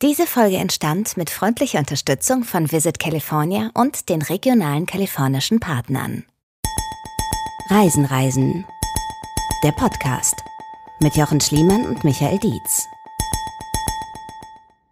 Diese Folge entstand mit freundlicher Unterstützung von Visit California und den regionalen kalifornischen Partnern. Reisen, Reisen. Der Podcast mit Jochen Schliemann und Michael Dietz.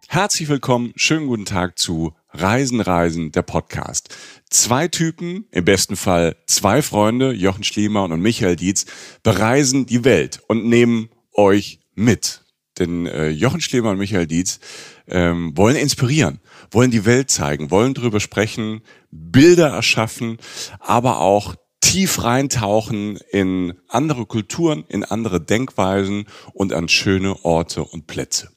Herzlich willkommen, schönen guten Tag zu Reisen, Reisen, der Podcast. Zwei Typen, im besten Fall zwei Freunde, Jochen Schliemann und Michael Dietz, bereisen die Welt und nehmen euch mit. Denn äh, Jochen Schlemer und Michael Dietz ähm, wollen inspirieren, wollen die Welt zeigen, wollen drüber sprechen, Bilder erschaffen, aber auch tief reintauchen in andere Kulturen, in andere Denkweisen und an schöne Orte und Plätze.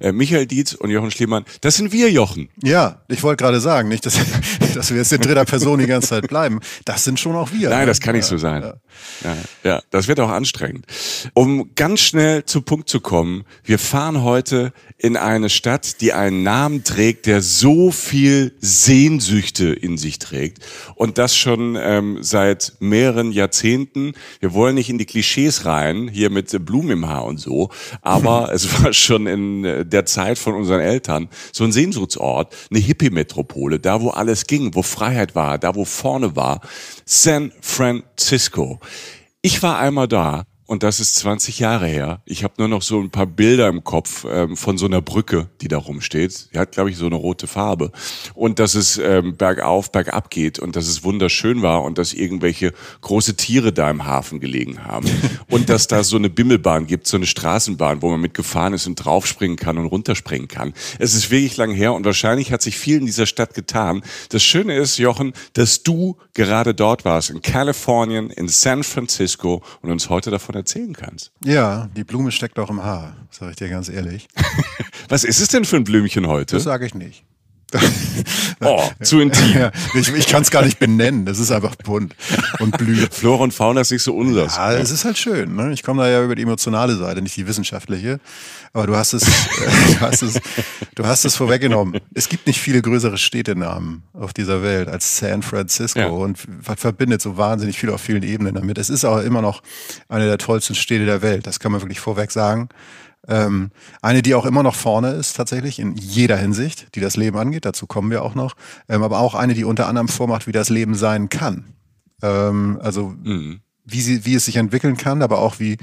Äh, Michael Dietz und Jochen Schliemann, das sind wir, Jochen. Ja, ich wollte gerade sagen, nicht, dass, dass wir jetzt in dritter Person die ganze Zeit bleiben. Das sind schon auch wir. Nein, ne? das kann nicht so sein. Ja. Ja, ja, das wird auch anstrengend. Um ganz schnell zu Punkt zu kommen, wir fahren heute in eine Stadt, die einen Namen trägt, der so viel Sehnsüchte in sich trägt. Und das schon ähm, seit mehreren Jahrzehnten. Wir wollen nicht in die Klischees rein, hier mit Blumen im Haar und so, aber es war schon in von äh, der Zeit von unseren Eltern, so ein Sehnsuchtsort, eine Hippie-Metropole, da wo alles ging, wo Freiheit war, da wo vorne war. San Francisco. Ich war einmal da und das ist 20 Jahre her. Ich habe nur noch so ein paar Bilder im Kopf ähm, von so einer Brücke, die da rumsteht. Die hat, glaube ich, so eine rote Farbe. Und dass es ähm, bergauf, bergab geht und dass es wunderschön war und dass irgendwelche große Tiere da im Hafen gelegen haben. und dass da so eine Bimmelbahn gibt, so eine Straßenbahn, wo man mit gefahren ist und draufspringen kann und runterspringen kann. Es ist wirklich lang her und wahrscheinlich hat sich viel in dieser Stadt getan. Das Schöne ist, Jochen, dass du gerade dort warst, in Kalifornien, in San Francisco und uns heute davon erzählen kannst. Ja, die Blume steckt auch im Haar, sage ich dir ganz ehrlich. Was ist es denn für ein Blümchen heute? Das sage ich nicht oh, zu intim. ich ich kann es gar nicht benennen. Das ist einfach bunt und blüht. Flora und Fauna ist nicht so unseres. Ja, ne? es ist halt schön. Ne? Ich komme da ja über die emotionale Seite, nicht die wissenschaftliche. Aber du hast es, du hast es, du hast es vorweggenommen. Es gibt nicht viele größere Städtenamen auf dieser Welt als San Francisco ja. und verbindet so wahnsinnig viel auf vielen Ebenen damit. Es ist auch immer noch eine der tollsten Städte der Welt. Das kann man wirklich vorweg sagen. Ähm, eine, die auch immer noch vorne ist, tatsächlich, in jeder Hinsicht, die das Leben angeht, dazu kommen wir auch noch. Ähm, aber auch eine, die unter anderem vormacht, wie das Leben sein kann. Ähm, also mhm. wie, sie, wie es sich entwickeln kann, aber auch wie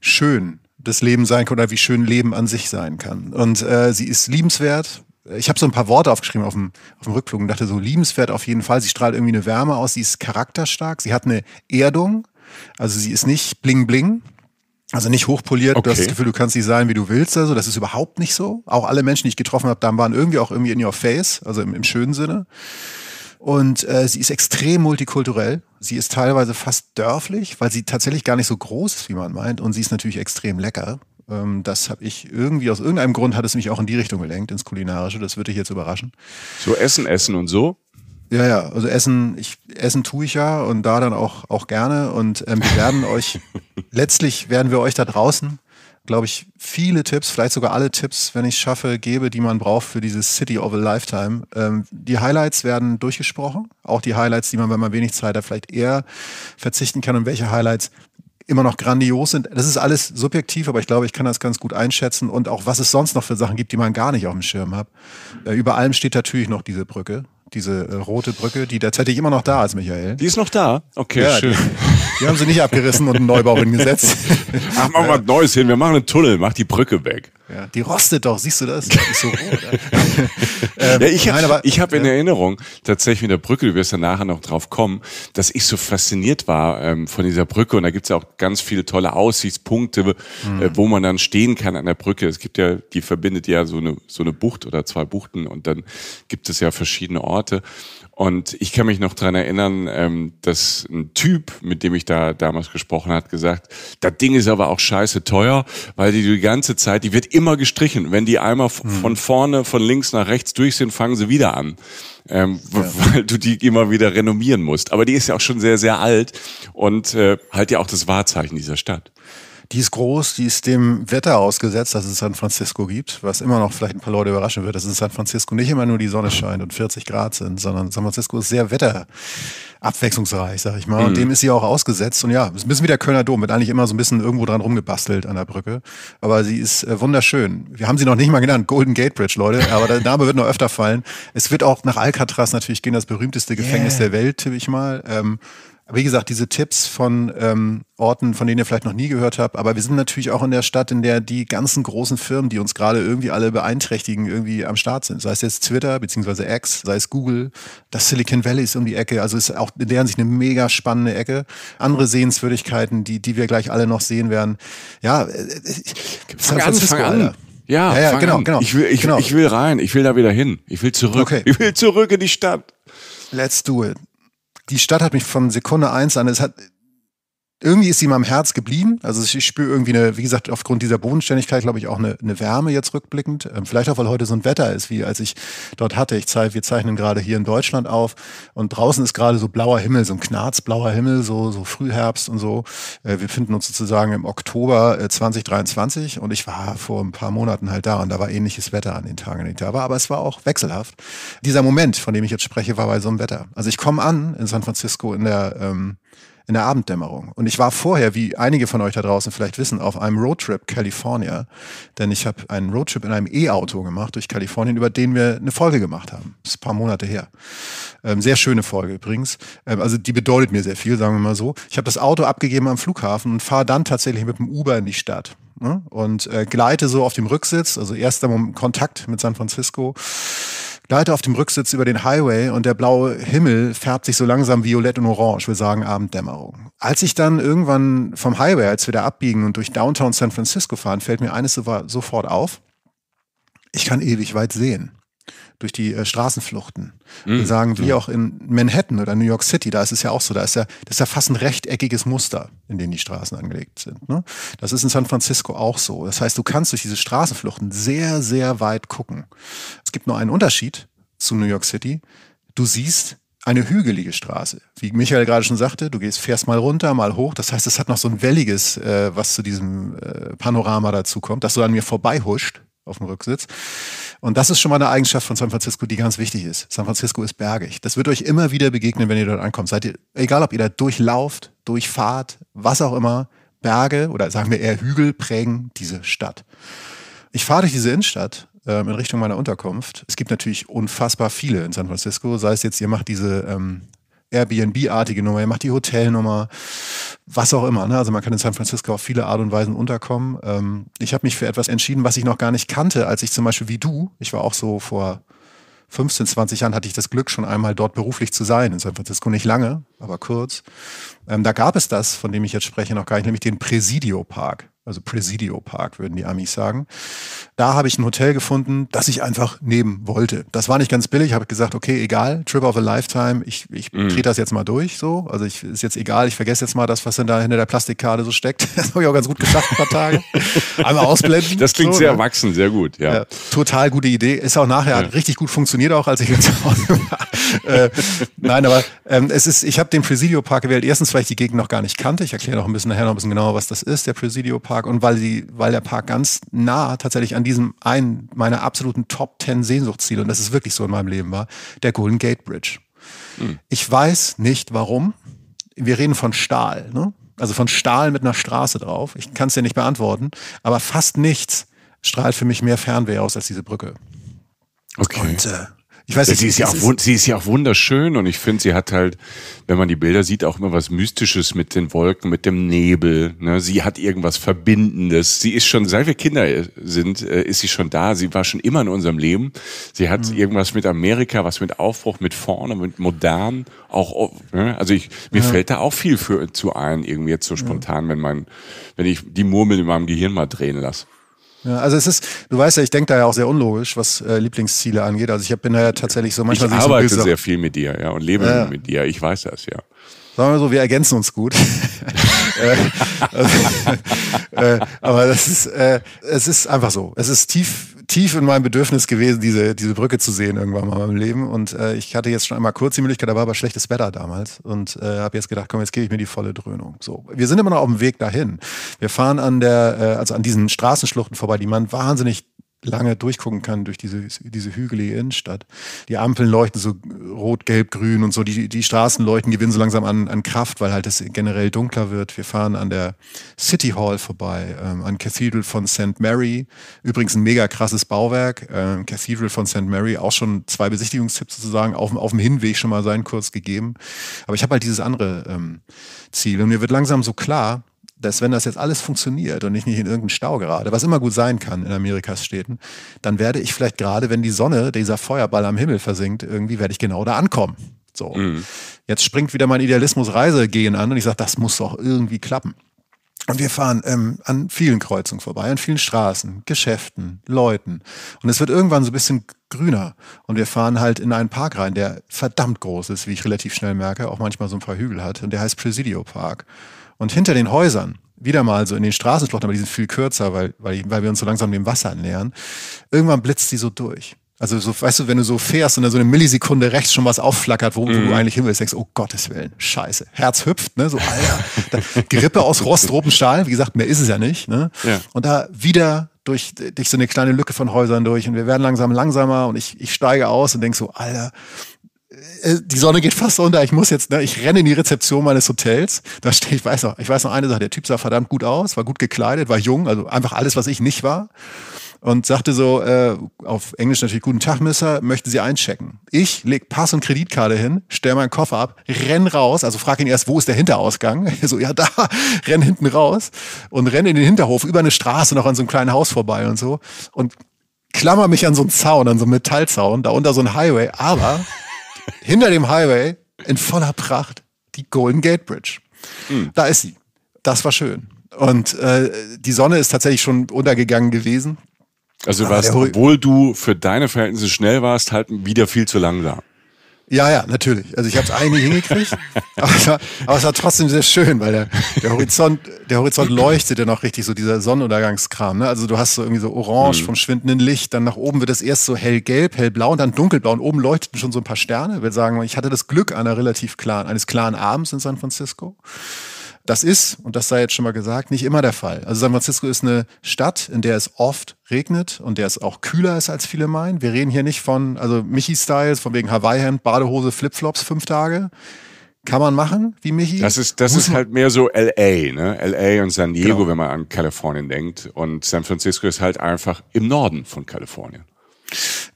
schön das Leben sein kann oder wie schön Leben an sich sein kann. Und äh, sie ist liebenswert, ich habe so ein paar Worte aufgeschrieben auf dem, auf dem Rückflug und dachte so, liebenswert auf jeden Fall. Sie strahlt irgendwie eine Wärme aus, sie ist charakterstark, sie hat eine Erdung, also sie ist nicht bling bling, also nicht hochpoliert, okay. das Gefühl, du kannst nicht sein, wie du willst. Also das ist überhaupt nicht so. Auch alle Menschen, die ich getroffen habe, da waren irgendwie auch irgendwie in your face, also im, im schönen Sinne. Und äh, sie ist extrem multikulturell. Sie ist teilweise fast dörflich, weil sie tatsächlich gar nicht so groß ist, wie man meint. Und sie ist natürlich extrem lecker. Ähm, das habe ich irgendwie aus irgendeinem Grund hat es mich auch in die Richtung gelenkt, ins Kulinarische. Das würde dich jetzt überraschen. So Essen, Essen und so? Ja, ja, also Essen, ich, Essen tue ich ja und da dann auch, auch gerne. Und ähm, wir werden euch, letztlich werden wir euch da draußen, glaube ich, viele Tipps, vielleicht sogar alle Tipps, wenn ich es schaffe, gebe, die man braucht für dieses City of a Lifetime. Ähm, die Highlights werden durchgesprochen, auch die Highlights, die man, wenn man wenig Zeit hat, vielleicht eher verzichten kann und welche Highlights immer noch grandios sind. Das ist alles subjektiv, aber ich glaube, ich kann das ganz gut einschätzen und auch was es sonst noch für Sachen gibt, die man gar nicht auf dem Schirm hat. Äh, über allem steht natürlich noch diese Brücke diese äh, rote Brücke, die tatsächlich immer noch da ist, Michael. Die ist noch da? Okay, ja, schön. Die, die, haben sie nicht abgerissen und einen Neubau hingesetzt. Ach, machen wir was Neues hin. Wir machen einen Tunnel, mach die Brücke weg. Ja. Die rostet doch, siehst du das? so rot. ähm, ja, ich habe hab in Erinnerung, tatsächlich mit der Brücke, du wirst ja nachher noch drauf kommen, dass ich so fasziniert war ähm, von dieser Brücke. Und da gibt es ja auch ganz viele tolle Aussichtspunkte, mhm. äh, wo man dann stehen kann an der Brücke. Es gibt ja, die verbindet ja so eine, so eine Bucht oder zwei Buchten und dann gibt es ja verschiedene Orte. Und ich kann mich noch dran erinnern, ähm, dass ein Typ, mit dem ich da damals gesprochen hat, gesagt, das Ding ist aber auch scheiße teuer, weil die die ganze Zeit, die wird immer gestrichen. Wenn die einmal hm. von vorne, von links nach rechts durch sind, fangen sie wieder an. Ähm, ja. Weil du die immer wieder renommieren musst. Aber die ist ja auch schon sehr, sehr alt und äh, halt ja auch das Wahrzeichen dieser Stadt. Die ist groß, die ist dem Wetter ausgesetzt, dass es San Francisco gibt, was immer noch vielleicht ein paar Leute überraschen wird, dass es in San Francisco nicht immer nur die Sonne scheint und 40 Grad sind, sondern San Francisco ist sehr wetterabwechslungsreich, sag ich mal. Mhm. Und dem ist sie auch ausgesetzt. Und ja, es ist ein bisschen wie der Kölner Dom, wird eigentlich immer so ein bisschen irgendwo dran rumgebastelt an der Brücke. Aber sie ist äh, wunderschön. Wir haben sie noch nicht mal genannt, Golden Gate Bridge, Leute, aber der Name wird noch öfter fallen. Es wird auch nach Alcatraz natürlich gehen, das berühmteste Gefängnis yeah. der Welt, tippe ich mal. Ähm, wie gesagt, diese Tipps von ähm, Orten, von denen ihr vielleicht noch nie gehört habt, aber wir sind natürlich auch in der Stadt, in der die ganzen großen Firmen, die uns gerade irgendwie alle beeinträchtigen, irgendwie am Start sind. Sei es jetzt Twitter beziehungsweise X, sei es Google, das Silicon Valley ist um die Ecke, also ist auch in deren sich eine mega spannende Ecke. Andere Sehenswürdigkeiten, die, die wir gleich alle noch sehen werden. Ja, äh, äh San Francisco, an, Ja, ja, ja genau, an. genau. Ich will, ich, genau. ich will rein, ich will da wieder hin, ich will zurück, okay. ich will zurück in die Stadt. Let's do it die Stadt hat mich von Sekunde eins an, es hat, irgendwie ist sie in meinem Herz geblieben. Also ich spüre irgendwie eine, wie gesagt, aufgrund dieser Bodenständigkeit, glaube ich, auch eine, eine Wärme jetzt rückblickend. Ähm, vielleicht auch, weil heute so ein Wetter ist, wie als ich dort hatte. Ich zeige, wir zeichnen gerade hier in Deutschland auf und draußen ist gerade so blauer Himmel, so ein knarzblauer Himmel, so, so Frühherbst und so. Äh, wir finden uns sozusagen im Oktober 2023 äh, und ich war vor ein paar Monaten halt da und da war ähnliches Wetter an den Tagen, an ich da war, aber es war auch wechselhaft. Dieser Moment, von dem ich jetzt spreche, war bei so einem Wetter. Also ich komme an in San Francisco in der ähm, in der Abenddämmerung. Und ich war vorher, wie einige von euch da draußen vielleicht wissen, auf einem Roadtrip California. Denn ich habe einen Roadtrip in einem E-Auto gemacht durch Kalifornien, über den wir eine Folge gemacht haben. Das ist ein paar Monate her. Ähm, sehr schöne Folge übrigens. Ähm, also die bedeutet mir sehr viel, sagen wir mal so. Ich habe das Auto abgegeben am Flughafen und fahre dann tatsächlich mit dem Uber in die Stadt ne? und äh, gleite so auf dem Rücksitz, also erst erster Kontakt mit San Francisco Gleite auf dem Rücksitz über den Highway und der blaue Himmel färbt sich so langsam violett und orange, wir sagen Abenddämmerung. Als ich dann irgendwann vom Highway, als wir da abbiegen und durch Downtown San Francisco fahren, fällt mir eines sofort auf. Ich kann ewig weit sehen durch die äh, Straßenfluchten. Mhm. Und sagen, wie ja. Mhm. auch in Manhattan oder New York City, da ist es ja auch so, da ist ja, das ist ja fast ein rechteckiges Muster, in dem die Straßen angelegt sind. Ne? Das ist in San Francisco auch so. Das heißt, du kannst durch diese Straßenfluchten sehr, sehr weit gucken. Es gibt nur einen Unterschied zu New York City. Du siehst eine hügelige Straße. Wie Michael gerade schon sagte, du gehst, fährst mal runter, mal hoch. Das heißt, es hat noch so ein welliges, äh, was zu diesem äh, Panorama dazu kommt, dass du an mir vorbeihuscht auf dem Rücksitz. Und das ist schon mal eine Eigenschaft von San Francisco, die ganz wichtig ist. San Francisco ist bergig. Das wird euch immer wieder begegnen, wenn ihr dort ankommt. Seid ihr, egal ob ihr da durchlauft, durchfahrt, was auch immer, Berge oder sagen wir eher Hügel prägen diese Stadt. Ich fahre durch diese Innenstadt ähm, in Richtung meiner Unterkunft. Es gibt natürlich unfassbar viele in San Francisco. Sei es jetzt, ihr macht diese ähm, Airbnb-artige Nummer, ihr macht die Hotelnummer, was auch immer. Ne? Also man kann in San Francisco auf viele Art und Weisen unterkommen. Ähm, ich habe mich für etwas entschieden, was ich noch gar nicht kannte, als ich zum Beispiel wie du, ich war auch so vor 15, 20 Jahren hatte ich das Glück, schon einmal dort beruflich zu sein, in San Francisco nicht lange, aber kurz. Ähm, da gab es das, von dem ich jetzt spreche, noch gar nicht, nämlich den Presidio Park also Presidio Park, würden die Amis sagen. Da habe ich ein Hotel gefunden, das ich einfach nehmen wollte. Das war nicht ganz billig, Ich habe gesagt, okay, egal, Trip of a Lifetime, ich, ich mhm. drehe das jetzt mal durch, so. Also ich, ist jetzt egal, ich vergesse jetzt mal das, was denn da hinter der Plastikkarte so steckt. Das habe ich auch ganz gut geschafft, ein paar Tage. Einmal ausblenden. Das klingt so, sehr ne? erwachsen, sehr gut, ja. ja. Total gute Idee. Ist auch nachher ja. richtig gut funktioniert, auch als ich jetzt äh, Nein, aber ähm, es ist, ich habe den Presidio Park gewählt. Erstens, weil ich die Gegend noch gar nicht kannte. Ich erkläre noch ein bisschen nachher noch ein bisschen genauer, was das ist, der Presidio Park Park und weil die, weil der Park ganz nah tatsächlich an diesem einen meiner absoluten Top Ten Sehnsuchtsziele, und das ist wirklich so in meinem Leben war, der Golden Gate Bridge. Mhm. Ich weiß nicht warum. Wir reden von Stahl, ne? Also von Stahl mit einer Straße drauf. Ich kann es dir nicht beantworten, aber fast nichts strahlt für mich mehr Fernweh aus als diese Brücke. Okay. Und äh, ich weiß, sie, ist ja auch, ist sie ist ja auch wunderschön und ich finde, sie hat halt, wenn man die Bilder sieht, auch immer was Mystisches mit den Wolken, mit dem Nebel. Ne? Sie hat irgendwas Verbindendes. Sie ist schon, seit wir Kinder äh, sind, äh, ist sie schon da. Sie war schon immer in unserem Leben. Sie hat mhm. irgendwas mit Amerika, was mit Aufbruch, mit vorne, mit modern. Auch, ne? also ich, mir ja. fällt da auch viel für, zu ein, irgendwie jetzt so spontan, ja. wenn man, wenn ich die Murmel in meinem Gehirn mal drehen lasse. Ja, also es ist, du weißt ja, ich denke da ja auch sehr unlogisch, was äh, Lieblingsziele angeht. Also ich hab, bin da ja tatsächlich so manchmal. Ich arbeite so sehr viel mit dir, ja, und lebe ja. mit dir. Ich weiß das, ja sagen wir so, wir ergänzen uns gut. also, äh, aber das ist, äh, es ist einfach so. Es ist tief, tief in meinem Bedürfnis gewesen, diese, diese Brücke zu sehen irgendwann mal in meinem Leben. Und äh, ich hatte jetzt schon einmal kurz die Möglichkeit, da war aber schlechtes Wetter damals und äh, habe jetzt gedacht, komm, jetzt gebe ich mir die volle Dröhnung. So, wir sind immer noch auf dem Weg dahin. Wir fahren an der, äh, also an diesen Straßenschluchten vorbei, die man wahnsinnig lange durchgucken kann durch diese, diese hügelige Innenstadt. Die Ampeln leuchten so rot, gelb, grün und so. Die, die Straßen leuchten, gewinnen so langsam an, an Kraft, weil halt es generell dunkler wird. Wir fahren an der City Hall vorbei, ähm, an Cathedral von St. Mary. Übrigens ein mega krasses Bauwerk. Ähm, Cathedral von St. Mary, auch schon zwei Besichtigungstipps sozusagen, auf, auf dem Hinweg schon mal sein kurz gegeben. Aber ich habe halt dieses andere ähm, Ziel. Und mir wird langsam so klar, dass wenn das jetzt alles funktioniert und ich nicht in irgendeinen Stau gerade, was immer gut sein kann in Amerikas Städten, dann werde ich vielleicht gerade, wenn die Sonne, dieser Feuerball am Himmel versinkt, irgendwie werde ich genau da ankommen. So. Mhm. Jetzt springt wieder mein Idealismus Reisegehen an und ich sage, das muss doch irgendwie klappen. Und wir fahren ähm, an vielen Kreuzungen vorbei, an vielen Straßen, Geschäften, Leuten. Und es wird irgendwann so ein bisschen grüner. Und wir fahren halt in einen Park rein, der verdammt groß ist, wie ich relativ schnell merke, auch manchmal so ein paar Hügel hat. Und der heißt Presidio Park. Und hinter den Häusern, wieder mal so in den Straßenschluchten, aber die sind viel kürzer, weil, weil, weil wir uns so langsam dem Wasser nähern, irgendwann blitzt die so durch. Also so, weißt du, wenn du so fährst und dann so eine Millisekunde rechts schon was aufflackert, wo, mhm. du eigentlich hin willst, denkst, oh Gottes Willen, scheiße. Herz hüpft, ne? So, Alter, Grippe aus Rostropenstahl, wie gesagt, mehr ist es ja nicht. Ne? Ja. Und da wieder durch, durch so eine kleine Lücke von Häusern durch und wir werden langsam langsamer und ich, ich steige aus und denk so, Alter, äh, die Sonne geht fast unter, ich muss jetzt, ne, ich renne in die Rezeption meines Hotels. Da steht, ich weiß noch, ich weiß noch eine Sache, der Typ sah verdammt gut aus, war gut gekleidet, war jung, also einfach alles, was ich nicht war. Und sagte so, äh, auf Englisch natürlich, guten Tag, Mister, möchten Sie einchecken? Ich leg Pass und Kreditkarte hin, stell meinen Koffer ab, renn raus, also frag ihn erst, wo ist der Hinterausgang? so, ja, da, renn hinten raus und renn in den Hinterhof, über eine Straße, noch an so einem kleinen Haus vorbei und so. Und klammer mich an so einen Zaun, an so einen Metallzaun, da unter so einen Highway, aber hinter dem Highway in voller Pracht die Golden Gate Bridge. Mhm. Da ist sie. Das war schön. Und äh, die Sonne ist tatsächlich schon untergegangen gewesen. Also du warst, obwohl du für deine Verhältnisse schnell warst, halt wieder viel zu langsam. Ja, ja, natürlich. Also ich habe es eigentlich hingekriegt, aber es, war, aber es war trotzdem sehr schön, weil der, der Horizont, der Horizont leuchtet ja noch richtig, so dieser Sonnenuntergangskram. Ne? Also du hast so irgendwie so orange mhm. vom schwindenden Licht, dann nach oben wird es erst so hellgelb, hellblau und dann dunkelblau und oben leuchteten schon so ein paar Sterne. Ich würde sagen, ich hatte das Glück einer relativ klaren, eines klaren Abends in San Francisco. Das ist, und das sei jetzt schon mal gesagt, nicht immer der Fall. Also San Francisco ist eine Stadt, in der es oft regnet und der es auch kühler ist, als viele meinen. Wir reden hier nicht von, also Michi-Styles, von wegen Hawaii-Hemd, Badehose, Flipflops, fünf Tage. Kann man machen, wie Michi? Das ist, das ist halt mehr so LA, ne? LA und San Diego, genau. wenn man an Kalifornien denkt. Und San Francisco ist halt einfach im Norden von Kalifornien.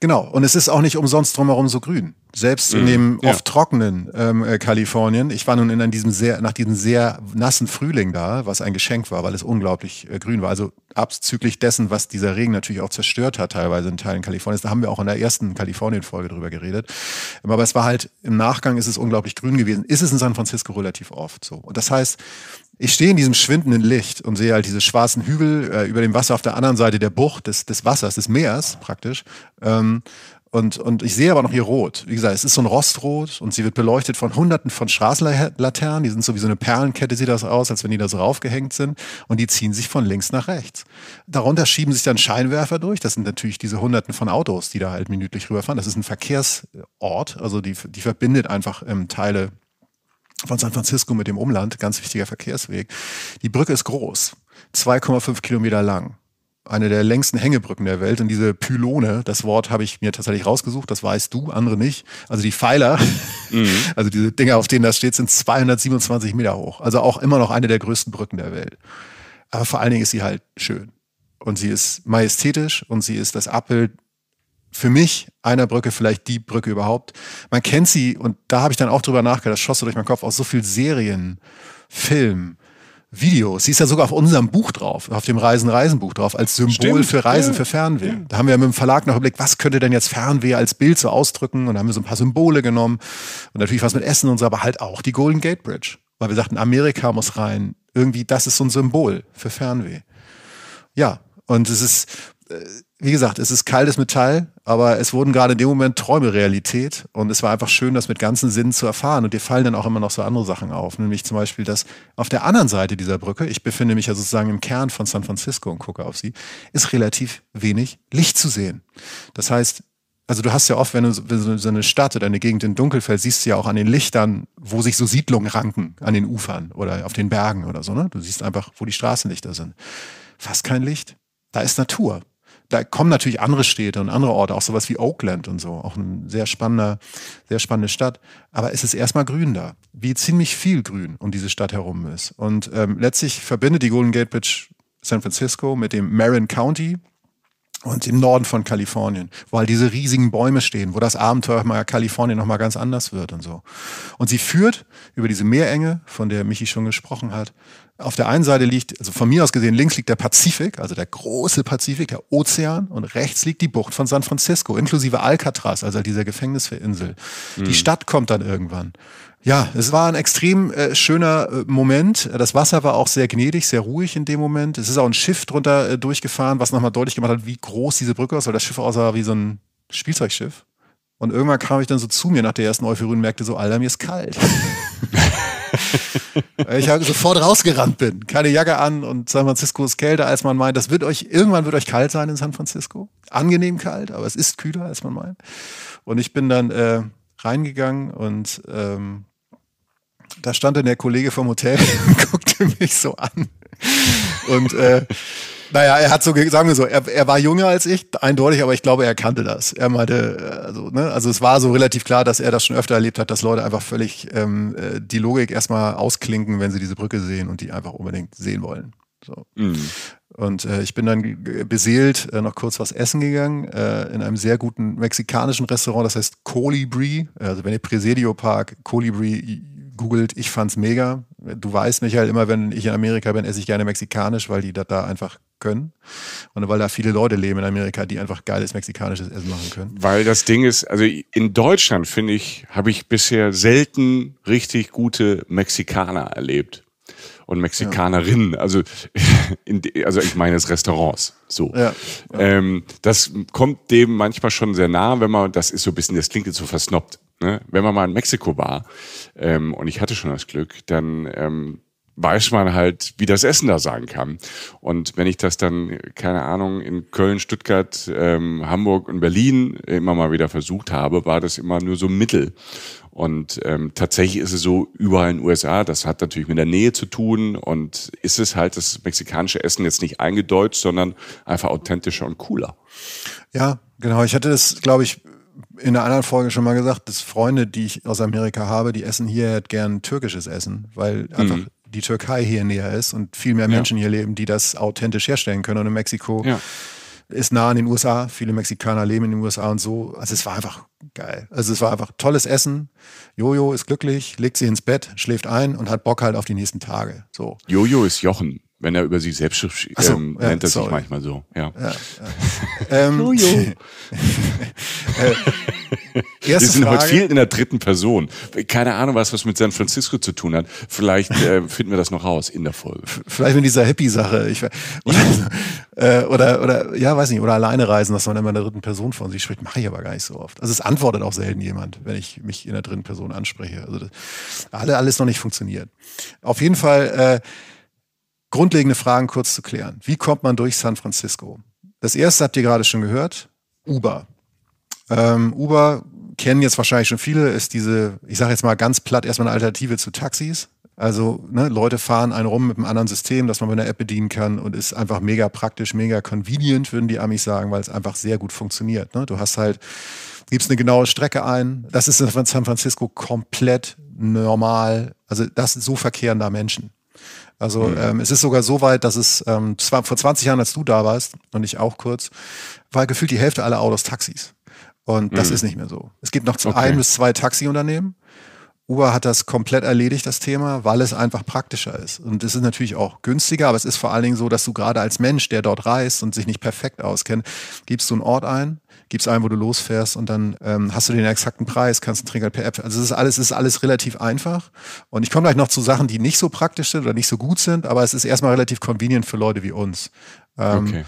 Genau, und es ist auch nicht umsonst drumherum so grün. Selbst mhm. in dem ja. oft trockenen ähm, äh, Kalifornien. Ich war nun in diesem sehr, nach diesem sehr nassen Frühling da, was ein Geschenk war, weil es unglaublich äh, grün war. Also abzüglich dessen, was dieser Regen natürlich auch zerstört hat, teilweise in Teilen Kaliforniens. Da haben wir auch in der ersten Kalifornien-Folge drüber geredet. Ähm, aber es war halt, im Nachgang ist es unglaublich grün gewesen. Ist es in San Francisco relativ oft so. Und das heißt, ich stehe in diesem schwindenden Licht und sehe halt diese schwarzen Hügel äh, über dem Wasser auf der anderen Seite der Bucht, des, des Wassers, des Meers praktisch. Ähm, und, und ich sehe aber noch ihr Rot. Wie gesagt, es ist so ein Rostrot und sie wird beleuchtet von hunderten von Straßenlaternen. Die sind so wie so eine Perlenkette, sieht das aus, als wenn die da so raufgehängt sind. Und die ziehen sich von links nach rechts. Darunter schieben sich dann Scheinwerfer durch. Das sind natürlich diese hunderten von Autos, die da halt minütlich rüberfahren. Das ist ein Verkehrsort, also die, die verbindet einfach ähm, Teile von San Francisco mit dem Umland, ganz wichtiger Verkehrsweg. Die Brücke ist groß, 2,5 Kilometer lang. Eine der längsten Hängebrücken der Welt. Und diese Pylone, das Wort habe ich mir tatsächlich rausgesucht, das weißt du, andere nicht. Also die Pfeiler, mhm. also diese Dinger, auf denen das steht, sind 227 Meter hoch. Also auch immer noch eine der größten Brücken der Welt. Aber vor allen Dingen ist sie halt schön. Und sie ist majestätisch und sie ist das Abbild für mich einer Brücke vielleicht die Brücke überhaupt. Man kennt sie und da habe ich dann auch drüber nachgedacht, das schoss so durch meinen Kopf aus so viel Serien, Film, Videos. Sie ist ja sogar auf unserem Buch drauf, auf dem Reisen-Reisen-Buch drauf, als Symbol Stimmt, für Reisen, ja. für Fernweh. Ja. Da haben wir mit dem Verlag noch überlegt, was könnte denn jetzt Fernweh als Bild so ausdrücken? Und da haben wir so ein paar Symbole genommen und natürlich was mit Essen und so, aber halt auch die Golden Gate Bridge. Weil wir sagten, Amerika muss rein. Irgendwie, das ist so ein Symbol für Fernweh. Ja, und es ist, Äh, wie gesagt, es ist kaltes Metall, aber es wurden gerade in dem Moment Träume Realität und es war einfach schön, das mit ganzen Sinnen zu erfahren. Und dir fallen dann auch immer noch so andere Sachen auf, nämlich zum Beispiel, dass auf der anderen Seite dieser Brücke, ich befinde mich ja sozusagen im Kern von San Francisco und gucke auf sie, ist relativ wenig Licht zu sehen. Das heißt, also du hast ja oft, wenn du, so eine Stadt oder eine Gegend in Dunkel fällt, siehst du ja auch an den Lichtern, wo sich so Siedlungen ranken, an den Ufern oder auf den Bergen oder so. Ne? Du siehst einfach, wo die Straßenlichter sind. Fast kein Licht. Da ist Natur da kommen natürlich andere Städte und andere Orte, auch sowas wie Oakland und so, auch eine sehr spannende, sehr spannende Stadt. Aber es ist erstmal grün da, wie ziemlich viel grün um diese Stadt herum ist. Und ähm, letztlich verbindet die Golden Gate Bridge San Francisco mit dem Marin County, und im Norden von Kalifornien, wo all diese riesigen Bäume stehen, wo das Abenteuer Kalifornien nochmal ganz anders wird und so. Und sie führt über diese Meerenge, von der Michi schon gesprochen hat. Auf der einen Seite liegt, also von mir aus gesehen, links liegt der Pazifik, also der große Pazifik, der Ozean, und rechts liegt die Bucht von San Francisco, inklusive Alcatraz, also dieser Gefängnis Gefängnisinsel. Mhm. Die Stadt kommt dann irgendwann. Ja, es war ein extrem äh, schöner äh, Moment. Das Wasser war auch sehr gnädig, sehr ruhig in dem Moment. Es ist auch ein Schiff drunter äh, durchgefahren, was nochmal deutlich gemacht hat, wie groß diese Brücke ist, weil das Schiff aussah wie so ein Spielzeugschiff. Und irgendwann kam ich dann so zu mir nach der ersten Euphorie und merkte so, Alter, mir ist kalt. ich habe sofort rausgerannt bin. Keine Jacke an und San Francisco ist kälter, als man meint. Das wird euch, irgendwann wird euch kalt sein in San Francisco. Angenehm kalt, aber es ist kühler, als man meint. Und ich bin dann äh, reingegangen und ähm, da stand dann der Kollege vom Hotel und guckte mich so an. Und äh, naja, er hat so, sagen wir so, er, er war jünger als ich, eindeutig, aber ich glaube, er kannte das. Er meinte, also, ne, also es war so relativ klar, dass er das schon öfter erlebt hat, dass Leute einfach völlig ähm, äh, die Logik erstmal ausklinken, wenn sie diese Brücke sehen und die einfach unbedingt sehen wollen. So. Mhm. Und äh, ich bin dann beseelt äh, noch kurz was essen gegangen äh, in einem sehr guten mexikanischen Restaurant, das heißt Colibri. Äh, also wenn ihr Presidio Park Colibri googelt, ich fand's mega. Du weißt, Michael, immer wenn ich in Amerika bin, esse ich gerne mexikanisch, weil die das da einfach können. Und weil da viele Leute leben in Amerika, die einfach geiles mexikanisches Essen machen können. Weil das Ding ist, also in Deutschland, finde ich, habe ich bisher selten richtig gute Mexikaner erlebt und Mexikanerinnen, ja. also, in, also ich meine es Restaurants. So. Ja, ja. Ähm, das kommt dem manchmal schon sehr nah, wenn man, das ist so ein bisschen, das klingt jetzt so versnoppt, Ne? Wenn man mal in Mexiko war, ähm, und ich hatte schon das Glück, dann ähm, weiß man halt, wie das Essen da sein kann. Und wenn ich das dann, keine Ahnung, in Köln, Stuttgart, ähm, Hamburg und Berlin immer mal wieder versucht habe, war das immer nur so Mittel. Und ähm, tatsächlich ist es so überall in den USA, das hat natürlich mit der Nähe zu tun und ist es halt das mexikanische Essen jetzt nicht eingedeutscht, sondern einfach authentischer und cooler. Ja, genau. Ich hatte das, glaube ich, in einer anderen Folge schon mal gesagt, dass Freunde, die ich aus Amerika habe, die essen hier halt gern türkisches Essen, weil mhm. einfach die Türkei hier näher ist und viel mehr Menschen ja. hier leben, die das authentisch herstellen können. Und in Mexiko ja. ist nah an den USA, viele Mexikaner leben in den USA und so. Also es war einfach geil. Also es war einfach tolles Essen. Jojo ist glücklich, legt sie ins Bett, schläft ein und hat Bock halt auf die nächsten Tage. So. Jojo ist Jochen wenn er über sich selbst schrieb, so, ähm, ja, nennt er sorry. sich manchmal so. Ja. ja, ja. ähm, Jojo. äh, Wir sind Frage. heute viel in der dritten Person. Keine Ahnung, was was mit San Francisco zu tun hat. Vielleicht äh, finden wir das noch raus in der Folge. Vielleicht mit dieser happy sache Oder, äh, oder, oder, ja, weiß nicht, oder alleine reisen, dass man immer in der dritten Person von sich spricht. Mache ich aber gar nicht so oft. Also es antwortet auch selten jemand, wenn ich mich in der dritten Person anspreche. Also das, alle, alles noch nicht funktioniert. Auf jeden Fall, äh, grundlegende Fragen kurz zu klären. Wie kommt man durch San Francisco? Das erste habt ihr gerade schon gehört, Uber. Ähm, Uber kennen jetzt wahrscheinlich schon viele, ist diese, ich sage jetzt mal ganz platt, erstmal eine Alternative zu Taxis. Also ne, Leute fahren einen rum mit einem anderen System, das man mit einer App bedienen kann und ist einfach mega praktisch, mega convenient, würden die Amis sagen, weil es einfach sehr gut funktioniert. Ne? Du hast halt, gibst eine genaue Strecke ein. Das ist in San Francisco komplett normal. Also das so verkehren da Menschen. Also mhm. ähm, es ist sogar so weit, dass es ähm, zwar vor 20 Jahren, als du da warst und ich auch kurz, war gefühlt die Hälfte aller Autos Taxis. Und das mhm. ist nicht mehr so. Es gibt noch okay. ein bis zwei Taxiunternehmen Uber hat das komplett erledigt, das Thema, weil es einfach praktischer ist. Und es ist natürlich auch günstiger, aber es ist vor allen Dingen so, dass du gerade als Mensch, der dort reist und sich nicht perfekt auskennt, gibst du einen Ort ein, gibst ein, wo du losfährst und dann ähm, hast du den exakten Preis, kannst einen Trinkgeld per App. Also es ist alles, es ist alles relativ einfach. Und ich komme gleich noch zu Sachen, die nicht so praktisch sind oder nicht so gut sind, aber es ist erstmal relativ convenient für Leute wie uns. Ähm, okay.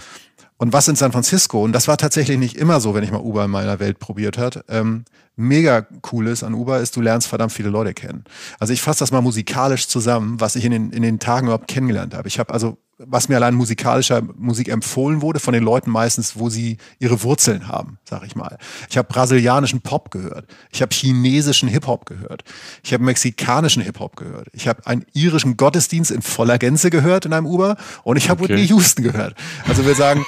Und was in San Francisco, und das war tatsächlich nicht immer so, wenn ich mal Uber in meiner Welt probiert hat, ähm, mega cool ist an Uber, ist, du lernst verdammt viele Leute kennen. Also ich fasse das mal musikalisch zusammen, was ich in den, in den Tagen überhaupt kennengelernt habe. Ich habe also was mir allein musikalischer Musik empfohlen wurde, von den Leuten meistens, wo sie ihre Wurzeln haben, sag ich mal. Ich habe brasilianischen Pop gehört, ich habe chinesischen Hip-Hop gehört, ich habe mexikanischen Hip-Hop gehört, ich habe einen irischen Gottesdienst in voller Gänze gehört in einem Uber und ich habe okay. Whitney Houston gehört. Also wir sagen,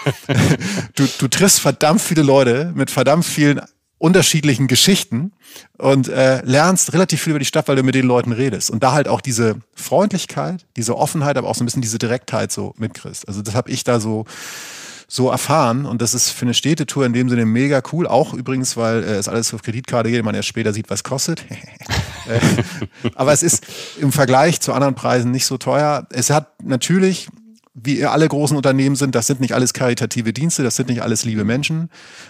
du, du triffst verdammt viele Leute mit verdammt vielen unterschiedlichen Geschichten und äh, lernst relativ viel über die Stadt, weil du mit den Leuten redest. Und da halt auch diese Freundlichkeit, diese Offenheit, aber auch so ein bisschen diese Direktheit so mitkriegst. Also das habe ich da so so erfahren und das ist für eine Städtetour in dem Sinne mega cool. Auch übrigens, weil äh, es alles auf Kreditkarte geht, man erst später sieht, was kostet. Äh, aber es ist im Vergleich zu anderen Preisen nicht so teuer. Es hat natürlich wie alle großen Unternehmen sind, das sind nicht alles karitative Dienste, das sind nicht alles liebe Menschen.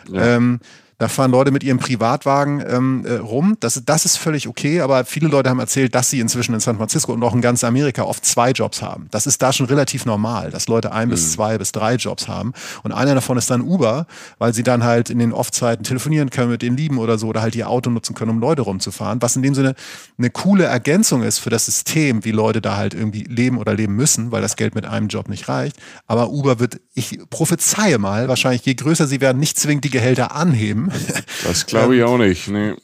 Ja. Ähm, da fahren Leute mit ihrem Privatwagen ähm, äh, rum. Das, das ist völlig okay, aber viele Leute haben erzählt, dass sie inzwischen in San Francisco und auch in ganz Amerika oft zwei Jobs haben. Das ist da schon relativ normal, dass Leute ein mhm. bis zwei bis drei Jobs haben. Und einer davon ist dann Uber, weil sie dann halt in den Off-Zeiten telefonieren können mit den Lieben oder so oder halt ihr Auto nutzen können, um Leute rumzufahren. Was in dem Sinne eine coole Ergänzung ist für das System, wie Leute da halt irgendwie leben oder leben müssen, weil das Geld mit einem Job nicht reicht. Aber Uber wird, ich prophezeie mal, wahrscheinlich je größer sie werden, nicht zwingend die Gehälter anheben Das glaube ich auch nicht. Nee.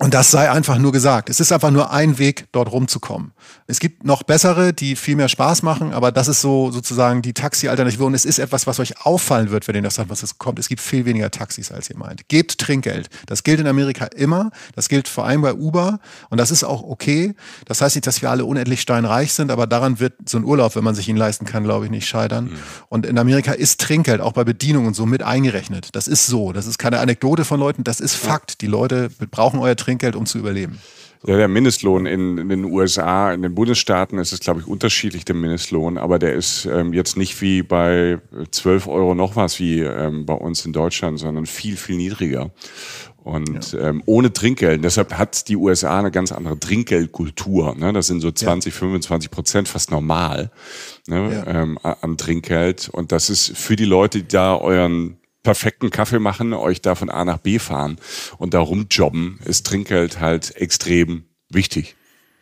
Und das sei einfach nur gesagt. Es ist einfach nur ein Weg, dort rumzukommen. Es gibt noch bessere, die viel mehr Spaß machen, aber das ist so sozusagen die Taxi-Alternative. Und es ist etwas, was euch auffallen wird, wenn ihr nach San Francisco kommt. Es gibt viel weniger Taxis, als ihr meint. Gebt Trinkgeld. Das gilt in Amerika immer. Das gilt vor allem bei Uber. Und das ist auch okay. Das heißt nicht, dass wir alle unendlich steinreich sind, aber daran wird so ein Urlaub, wenn man sich ihn leisten kann, glaube ich, nicht scheitern. Mhm. Und in Amerika ist Trinkgeld auch bei Bedienungen so mit eingerechnet. Das ist so. Das ist keine Anekdote von Leuten. Das ist Fakt. Die Leute brauchen euer Trinkgeld. Trinkgeld, um zu überleben. Ja, der Mindestlohn in, in, den USA, in den Bundesstaaten ist es, glaube ich, unterschiedlich, der Mindestlohn, aber der ist ähm, jetzt nicht wie bei 12 Euro noch was wie ähm, bei uns in Deutschland, sondern viel, viel niedriger. Und ja. ähm, ohne Trinkgeld. Deshalb hat die USA eine ganz andere Trinkgeldkultur. Ne? Das sind so 20, ja. 25 Prozent fast normal ne? Ja. Ähm, an Trinkgeld. Und das ist für die Leute, die da euren perfekten Kaffee machen, euch da von A nach B fahren und da rumjobben, ist Trinkgeld halt extrem wichtig.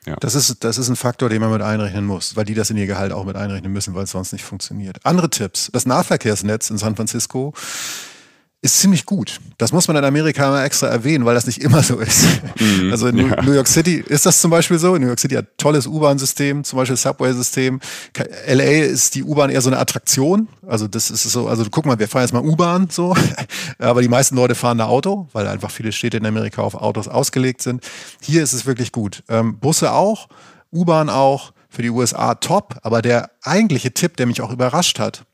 Ja. Das, ist, das ist ein Faktor, den man mit einrechnen muss, weil die das in ihr Gehalt auch mit einrechnen müssen, weil es sonst nicht funktioniert. Andere Tipps. Das Nahverkehrsnetz in San Francisco ist ziemlich gut. Das muss man in Amerika mal extra erwähnen, weil das nicht immer so ist. Mhm, also in ja. New York City ist das zum Beispiel so. New York City hat tolles U-Bahn-System, zum Beispiel Subway-System. LA ist die U-Bahn eher so eine Attraktion. Also das ist so, also guck mal, wir fahren jetzt mal U-Bahn so. Aber die meisten Leute fahren da Auto, weil einfach viele Städte in Amerika auf Autos ausgelegt sind. Hier ist es wirklich gut. Ähm, Busse auch, U-Bahn auch, für die USA top. Aber der eigentliche Tipp, der mich auch überrascht hat,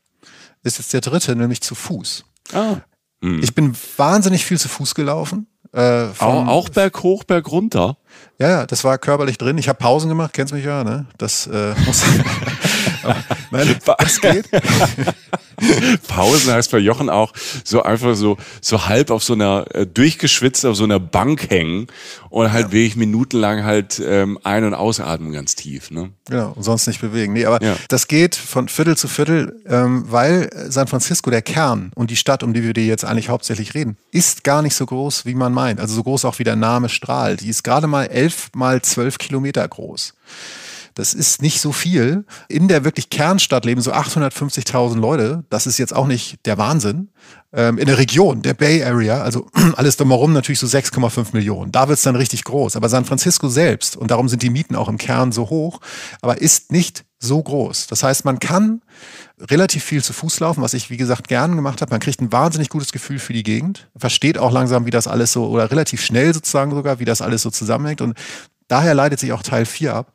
ist jetzt der dritte, nämlich zu Fuß. Ah. Mhm. Ich bin wahnsinnig viel zu Fuß gelaufen. Äh, auch, auch berghoch, berg runter. Ja, das war körperlich drin. Ich habe Pausen gemacht, kennst mich ja, ne? Das äh, muss. Nein, was geht? Pausen heißt bei Jochen auch so einfach so, so halb auf so einer, äh, durchgeschwitzt auf so einer Bank hängen und halt ja. wirklich minutenlang halt ähm, ein- und ausatmen ganz tief. Ne? Genau, und sonst nicht bewegen. Nee, aber ja. das geht von Viertel zu Viertel, ähm, weil San Francisco, der Kern und die Stadt, um die wir jetzt eigentlich hauptsächlich reden, ist gar nicht so groß, wie man meint. Also so groß auch wie der Name strahlt. Die ist gerade mal elf mal zwölf Kilometer groß. Das ist nicht so viel. In der wirklich Kernstadt leben so 850.000 Leute. Das ist jetzt auch nicht der Wahnsinn. Ähm, in der Region, der Bay Area, also alles drumherum natürlich so 6,5 Millionen. Da wird's dann richtig groß. Aber San Francisco selbst, und darum sind die Mieten auch im Kern so hoch, aber ist nicht so groß. Das heißt, man kann relativ viel zu Fuß laufen, was ich, wie gesagt, gern gemacht habe. Man kriegt ein wahnsinnig gutes Gefühl für die Gegend, versteht auch langsam, wie das alles so, oder relativ schnell sozusagen sogar, wie das alles so zusammenhängt. Und daher leitet sich auch Teil 4 ab.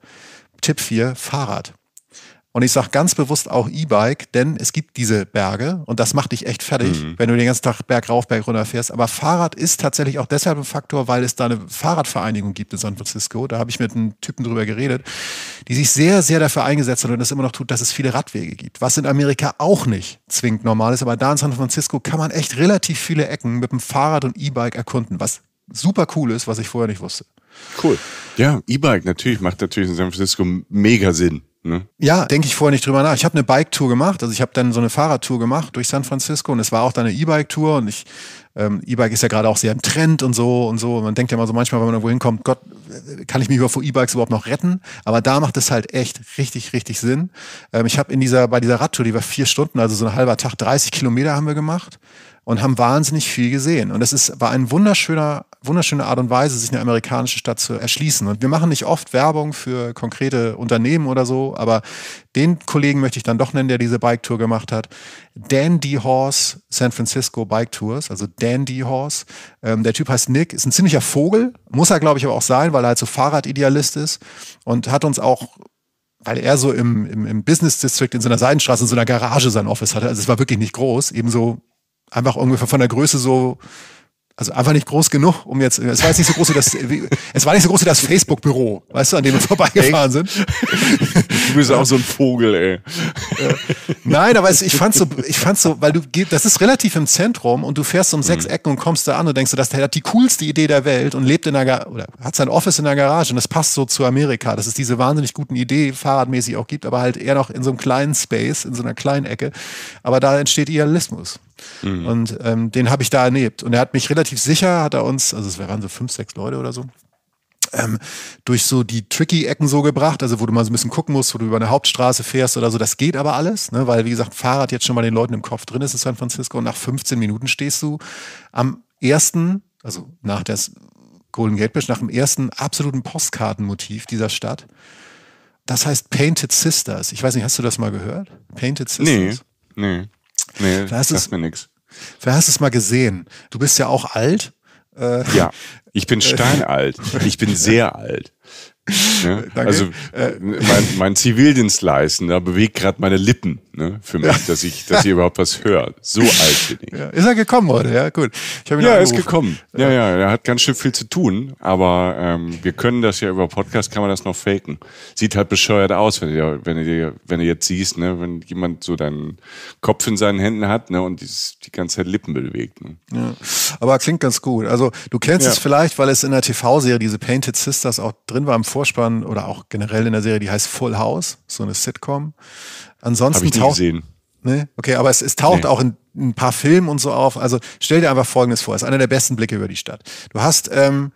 Tipp 4, Fahrrad. Und ich sage ganz bewusst auch E-Bike, denn es gibt diese Berge und das macht dich echt fertig, mhm. wenn du den ganzen Tag bergauf, bergunter fährst. Aber Fahrrad ist tatsächlich auch deshalb ein Faktor, weil es da eine Fahrradvereinigung gibt in San Francisco. Da habe ich mit einem Typen drüber geredet, die sich sehr, sehr dafür eingesetzt hat und das immer noch tut, dass es viele Radwege gibt. Was in Amerika auch nicht zwingend normal ist, aber da in San Francisco kann man echt relativ viele Ecken mit dem Fahrrad und E-Bike erkunden, was super cool ist, was ich vorher nicht wusste. Cool. Ja, E-Bike natürlich macht natürlich in San Francisco mega Sinn. Ne? Ja, denke ich vorher nicht drüber nach. Ich habe eine Bike-Tour gemacht, also ich habe dann so eine Fahrradtour gemacht durch San Francisco und es war auch dann eine E-Bike-Tour und ich, ähm, E-Bike ist ja gerade auch sehr im Trend und so und so. man denkt ja mal so manchmal, wenn man irgendwo hinkommt, Gott, äh, kann ich mich über vor E-Bikes überhaupt noch retten? Aber da macht es halt echt richtig, richtig Sinn. Ähm, ich habe in dieser, bei dieser Radtour, die war vier Stunden, also so ein halber Tag, 30 Kilometer haben wir gemacht und haben wahnsinnig viel gesehen. Und es ist, war eine wunderschöner, wunderschöne Art und Weise, sich eine amerikanische Stadt zu erschließen. Und wir machen nicht oft Werbung für konkrete Unternehmen oder so, aber den Kollegen möchte ich dann doch nennen, der diese Bike Tour gemacht hat. Dandy Horse, San Francisco Bike Tours, also Dandy Horse. Ähm, der Typ heißt Nick, ist ein ziemlicher Vogel, muss er glaube ich aber auch sein, weil er halt so Fahrradidealist ist und hat uns auch weil er so im, im, im Business District in so einer Seidenstraße, in so einer Garage sein Office hatte. Also es war wirklich nicht groß. Ebenso einfach ungefähr von der Größe so, also einfach nicht groß genug, um jetzt, es war jetzt nicht so groß wie das, wie, es war nicht so groß wie das Facebook-Büro, weißt du, an dem wir vorbeigefahren sind. Du bist auch so ein Vogel, ey. Nein, aber es, ich fand's so, ich fand's so, weil du, das ist relativ im Zentrum und du fährst um sechs mhm. Ecken und kommst da an und denkst, du, das hat die coolste Idee der Welt und lebt in einer, oder hat sein Office in der Garage und das passt so zu Amerika, dass es diese wahnsinnig guten Ideen fahrradmäßig auch gibt, aber halt eher noch in so einem kleinen Space, in so einer kleinen Ecke. Aber da entsteht Idealismus. Mhm. Und ähm, den habe ich da erlebt. Und er hat mich relativ sicher, hat er uns, also es waren so fünf, sechs Leute oder so, ähm, durch so die tricky Ecken so gebracht, also wo du mal so ein bisschen gucken musst, wo du über eine Hauptstraße fährst oder so, das geht aber alles, ne? weil wie gesagt, Fahrrad jetzt schon mal den Leuten im Kopf drin ist in San Francisco und nach 15 Minuten stehst du am ersten, also nach der Golden Gate Bridge, nach dem ersten absoluten Postkartenmotiv dieser Stadt. Das heißt Painted Sisters. Ich weiß nicht, hast du das mal gehört? Painted Sisters? Nee, nee. Nee, das ist mir nichts. Wer hast es mal gesehen. Du bist ja auch alt. Äh, ja, ich bin äh, steinalt. ich bin sehr alt. Ja, also äh, mein, mein Zivildienstleistender bewegt gerade meine Lippen ne, für mich, ja. dass ich, dass ich überhaupt was höre. So alt bin ich. Ja. Ist er gekommen heute? Ja, gut. ja, er ist gekommen. Ja, ja, er hat ganz schön viel zu tun, aber ähm, wir können das ja über Podcast, kann man das noch faken. Sieht halt bescheuert aus, wenn du, wenn du, wenn du jetzt siehst, ne, wenn jemand so deinen Kopf in seinen Händen hat ne, und die, die ganze Zeit Lippen bewegt. Ne. Ja. Aber klingt ganz gut. Also du kennst es vielleicht, weil es in der TV-Serie, diese Painted Sisters, auch drin war im Vorspann oder auch generell in der Serie, die heißt Full House, so eine Sitcom. Ansonsten Hab ich nie gesehen. Ne? Okay, aber es, es taucht nee. auch in, ein paar Filmen und so auf. Also stell dir einfach Folgendes vor. Es ist einer der besten Blicke über die Stadt. Du hast ähm,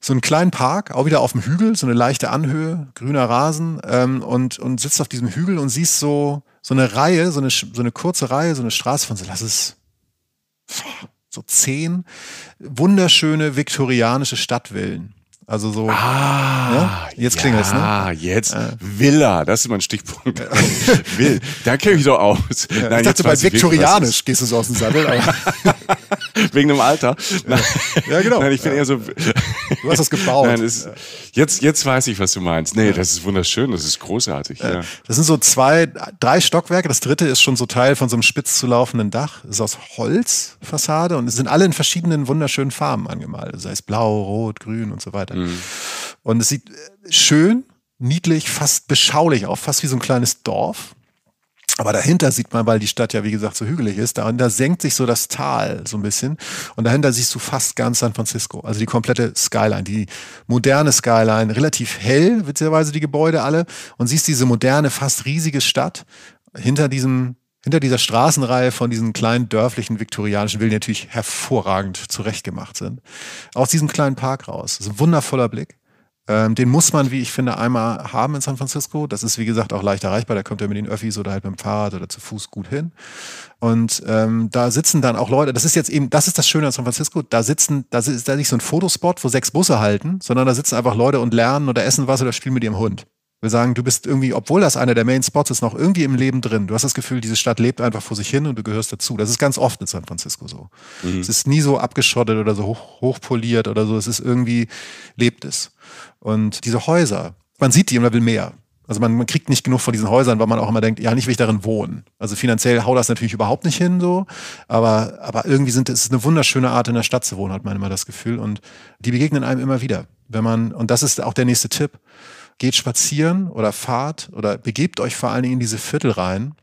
so einen kleinen Park, auch wieder auf dem Hügel, so eine leichte Anhöhe, grüner Rasen ähm, und, und sitzt auf diesem Hügel und siehst so, so eine Reihe, so eine, so eine kurze Reihe, so eine Straße von, so das ist so zehn wunderschöne viktorianische Stadtvillen. Also so. Ah, ne? jetzt klingelt es, ne? Ah, jetzt. Äh. Villa, das ist mein Stichpunkt. Will, da kenne ich doch aus. Ja, Nein, ich dachte, bei Viktorianisch gehst du so aus dem Sattel. Wegen dem Alter. Nein. Ja, genau. Nein, ich bin ja. eher so. Du hast das gebaut. Nein, das, jetzt, jetzt weiß ich, was du meinst. Nee, das ist wunderschön, das ist großartig. ja. Das sind so zwei, drei Stockwerke. Das dritte ist schon so Teil von so einem spitz zu laufenden Dach. Das Ist aus Holzfassade und es sind alle in verschiedenen wunderschönen Farben angemalt. Sei es blau, rot, grün und so weiter. Mhm. Und es sieht äh, schön, niedlich, fast beschaulich auf, fast wie so ein kleines Dorf. Aber dahinter sieht man, weil die Stadt ja wie gesagt so hügelig ist, dahinter senkt sich so das Tal so ein bisschen und dahinter siehst du fast ganz San Francisco, also die komplette Skyline, die moderne Skyline, relativ hell witzigerweise die Gebäude alle und siehst diese moderne, fast riesige Stadt hinter diesem hinter dieser Straßenreihe von diesen kleinen dörflichen viktorianischen Villen, natürlich hervorragend zurechtgemacht sind, aus diesem kleinen Park raus. Das ist ein wundervoller Blick. Ähm, den muss man, wie ich finde, einmal haben in San Francisco. Das ist, wie gesagt, auch leicht erreichbar. Da kommt er mit den Öffis oder halt mit dem Fahrrad oder zu Fuß gut hin. Und ähm, da sitzen dann auch Leute, das ist jetzt eben, das ist das Schöne an San Francisco, da sitzen, da ist da nicht so ein Fotospot, wo sechs Busse halten, sondern da sitzen einfach Leute und lernen oder essen was oder spielen mit ihrem Hund. Wir sagen, du bist irgendwie, obwohl das einer der Main Spots ist, noch irgendwie im Leben drin. Du hast das Gefühl, diese Stadt lebt einfach vor sich hin und du gehörst dazu. Das ist ganz oft in San Francisco so. Mhm. Es ist nie so abgeschottet oder so hoch, hochpoliert oder so. Es ist irgendwie, lebt es. Und diese Häuser, man sieht die und man will mehr. Also man, man kriegt nicht genug von diesen Häusern, weil man auch immer denkt, ja, nicht will ich darin wohnen. Also finanziell hau das natürlich überhaupt nicht hin, so. Aber, aber irgendwie sind, es ist eine wunderschöne Art, in der Stadt zu wohnen, hat man immer das Gefühl. Und die begegnen einem immer wieder. Wenn man, und das ist auch der nächste Tipp geht spazieren oder fahrt oder begebt euch vor allen Dingen in diese Viertel rein,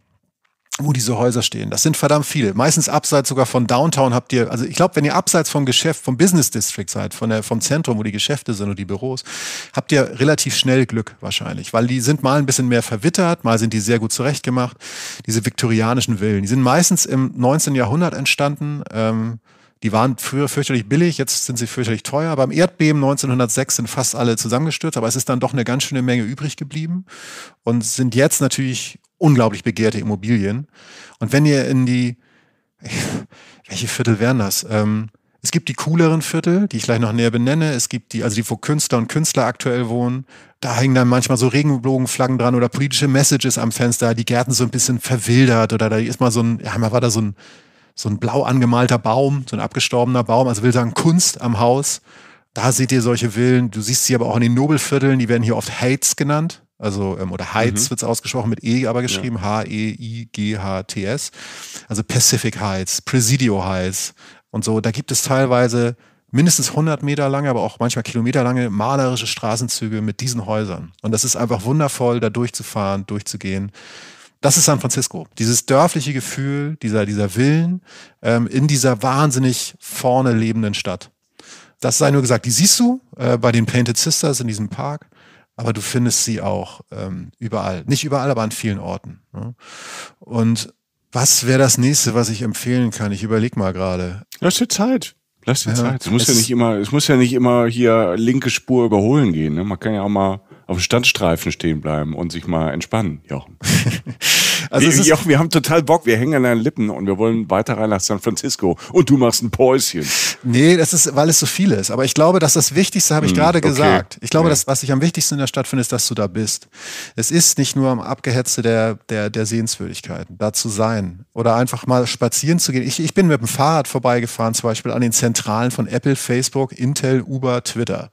wo diese Häuser stehen. Das sind verdammt viele. Meistens abseits sogar von Downtown habt ihr, also ich glaube, wenn ihr abseits vom Geschäft, vom Business District seid, von der, vom Zentrum, wo die Geschäfte sind und die Büros, habt ihr relativ schnell Glück wahrscheinlich, weil die sind mal ein bisschen mehr verwittert, mal sind die sehr gut zurechtgemacht. Diese viktorianischen Villen, die sind meistens im 19. Jahrhundert entstanden. Ähm, die waren früher fürchterlich billig, jetzt sind sie fürchterlich teuer. Beim Erdbeben 1906 sind fast alle zusammengestürzt, aber es ist dann doch eine ganz schöne Menge übrig geblieben und sind jetzt natürlich unglaublich begehrte Immobilien. Und wenn ihr in die, welche Viertel wären das? Ähm, es gibt die cooleren Viertel, die ich gleich noch näher benenne. Es gibt die, also die, wo Künstler und Künstler aktuell wohnen. Da hängen dann manchmal so Regenbogenflaggen dran oder politische Messages am Fenster, die Gärten so ein bisschen verwildert oder da ist mal so ein, ja, mal war da so ein, so ein blau angemalter Baum, so ein abgestorbener Baum, also will sagen Kunst am Haus. Da seht ihr solche Villen. Du siehst sie aber auch in den Nobelvierteln, die werden hier oft Heights genannt. Also, ähm, oder Heights mhm. wird es ausgesprochen, mit E aber geschrieben, ja. E H-E-I-G-H-T-S. Also Pacific Heights, Presidio Heights und so. Da gibt es teilweise mindestens 100 Meter lange, aber auch manchmal Kilometer lange malerische Straßenzüge mit diesen Häusern. Und das ist einfach wundervoll, da durchzufahren, durchzugehen das ist San Francisco. Dieses dörfliche Gefühl, dieser, dieser Willen ähm, in dieser wahnsinnig vorne lebenden Stadt. Das sei nur gesagt, die siehst du äh, bei den Painted Sisters in diesem Park, aber du findest sie auch ähm, überall. Nicht überall, aber an vielen Orten. Ne? Und was wäre das nächste, was ich empfehlen kann? Ich überlege mal gerade. Lass dir Zeit. Lass dir ja, Zeit. Es muss ja nicht immer, es muss ja nicht immer hier linke Spur überholen gehen. Ne? Man kann ja auch mal auf dem Standstreifen stehen bleiben und sich mal entspannen, Jochen. also wir, Jochen, wir haben total Bock, wir hängen an deinen Lippen und wir wollen weiter rein nach San Francisco und du machst ein Päuschen. Nee, das ist, weil es so viel ist. Aber ich glaube, dass das Wichtigste habe ich hm, gerade okay. gesagt. Ich glaube, ja. dass was ich am wichtigsten in der Stadt finde, ist, dass du da bist. Es ist nicht nur am Abgehetzte der, der, der Sehenswürdigkeiten, da zu sein oder einfach mal spazieren zu gehen. Ich, ich bin mit dem Fahrrad vorbeigefahren, zum Beispiel an den Zentralen von Apple, Facebook, Intel, Uber, Twitter.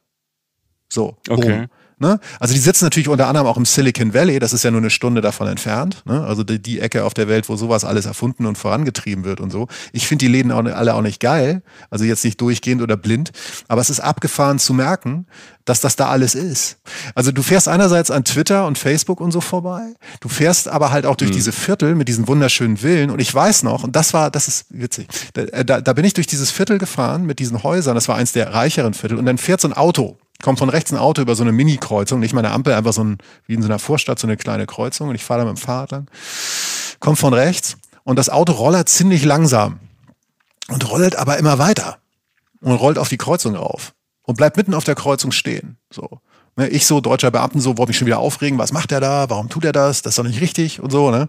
So. Okay. Rom. Ne? Also die sitzen natürlich unter anderem auch im Silicon Valley, das ist ja nur eine Stunde davon entfernt. Ne? Also die, die, Ecke auf der Welt, wo sowas alles erfunden und vorangetrieben wird und so. Ich finde die Läden auch, alle auch nicht geil, also jetzt nicht durchgehend oder blind, aber es ist abgefahren zu merken, dass das da alles ist. Also du fährst einerseits an Twitter und Facebook und so vorbei, du fährst aber halt auch durch mhm. diese Viertel mit diesen wunderschönen Villen und ich weiß noch, und das war, das ist witzig, da, äh, da, da bin ich durch dieses Viertel gefahren mit diesen Häusern, das war eins der reicheren Viertel und dann fährt so ein Auto kommt von rechts ein Auto über so eine Mini-Kreuzung, nicht meine Ampel, einfach so ein, wie in so einer Vorstadt, so eine kleine Kreuzung und ich fahre da mit dem Fahrrad lang. Kommt von rechts und das Auto rollert ziemlich langsam und rollt aber immer weiter und rollt auf die Kreuzung rauf und bleibt mitten auf der Kreuzung stehen. So. Ne, ich so, deutscher Beamten, so, wollte mich schon wieder aufregen, was macht er da, warum tut er das, das ist doch nicht richtig und so, ne?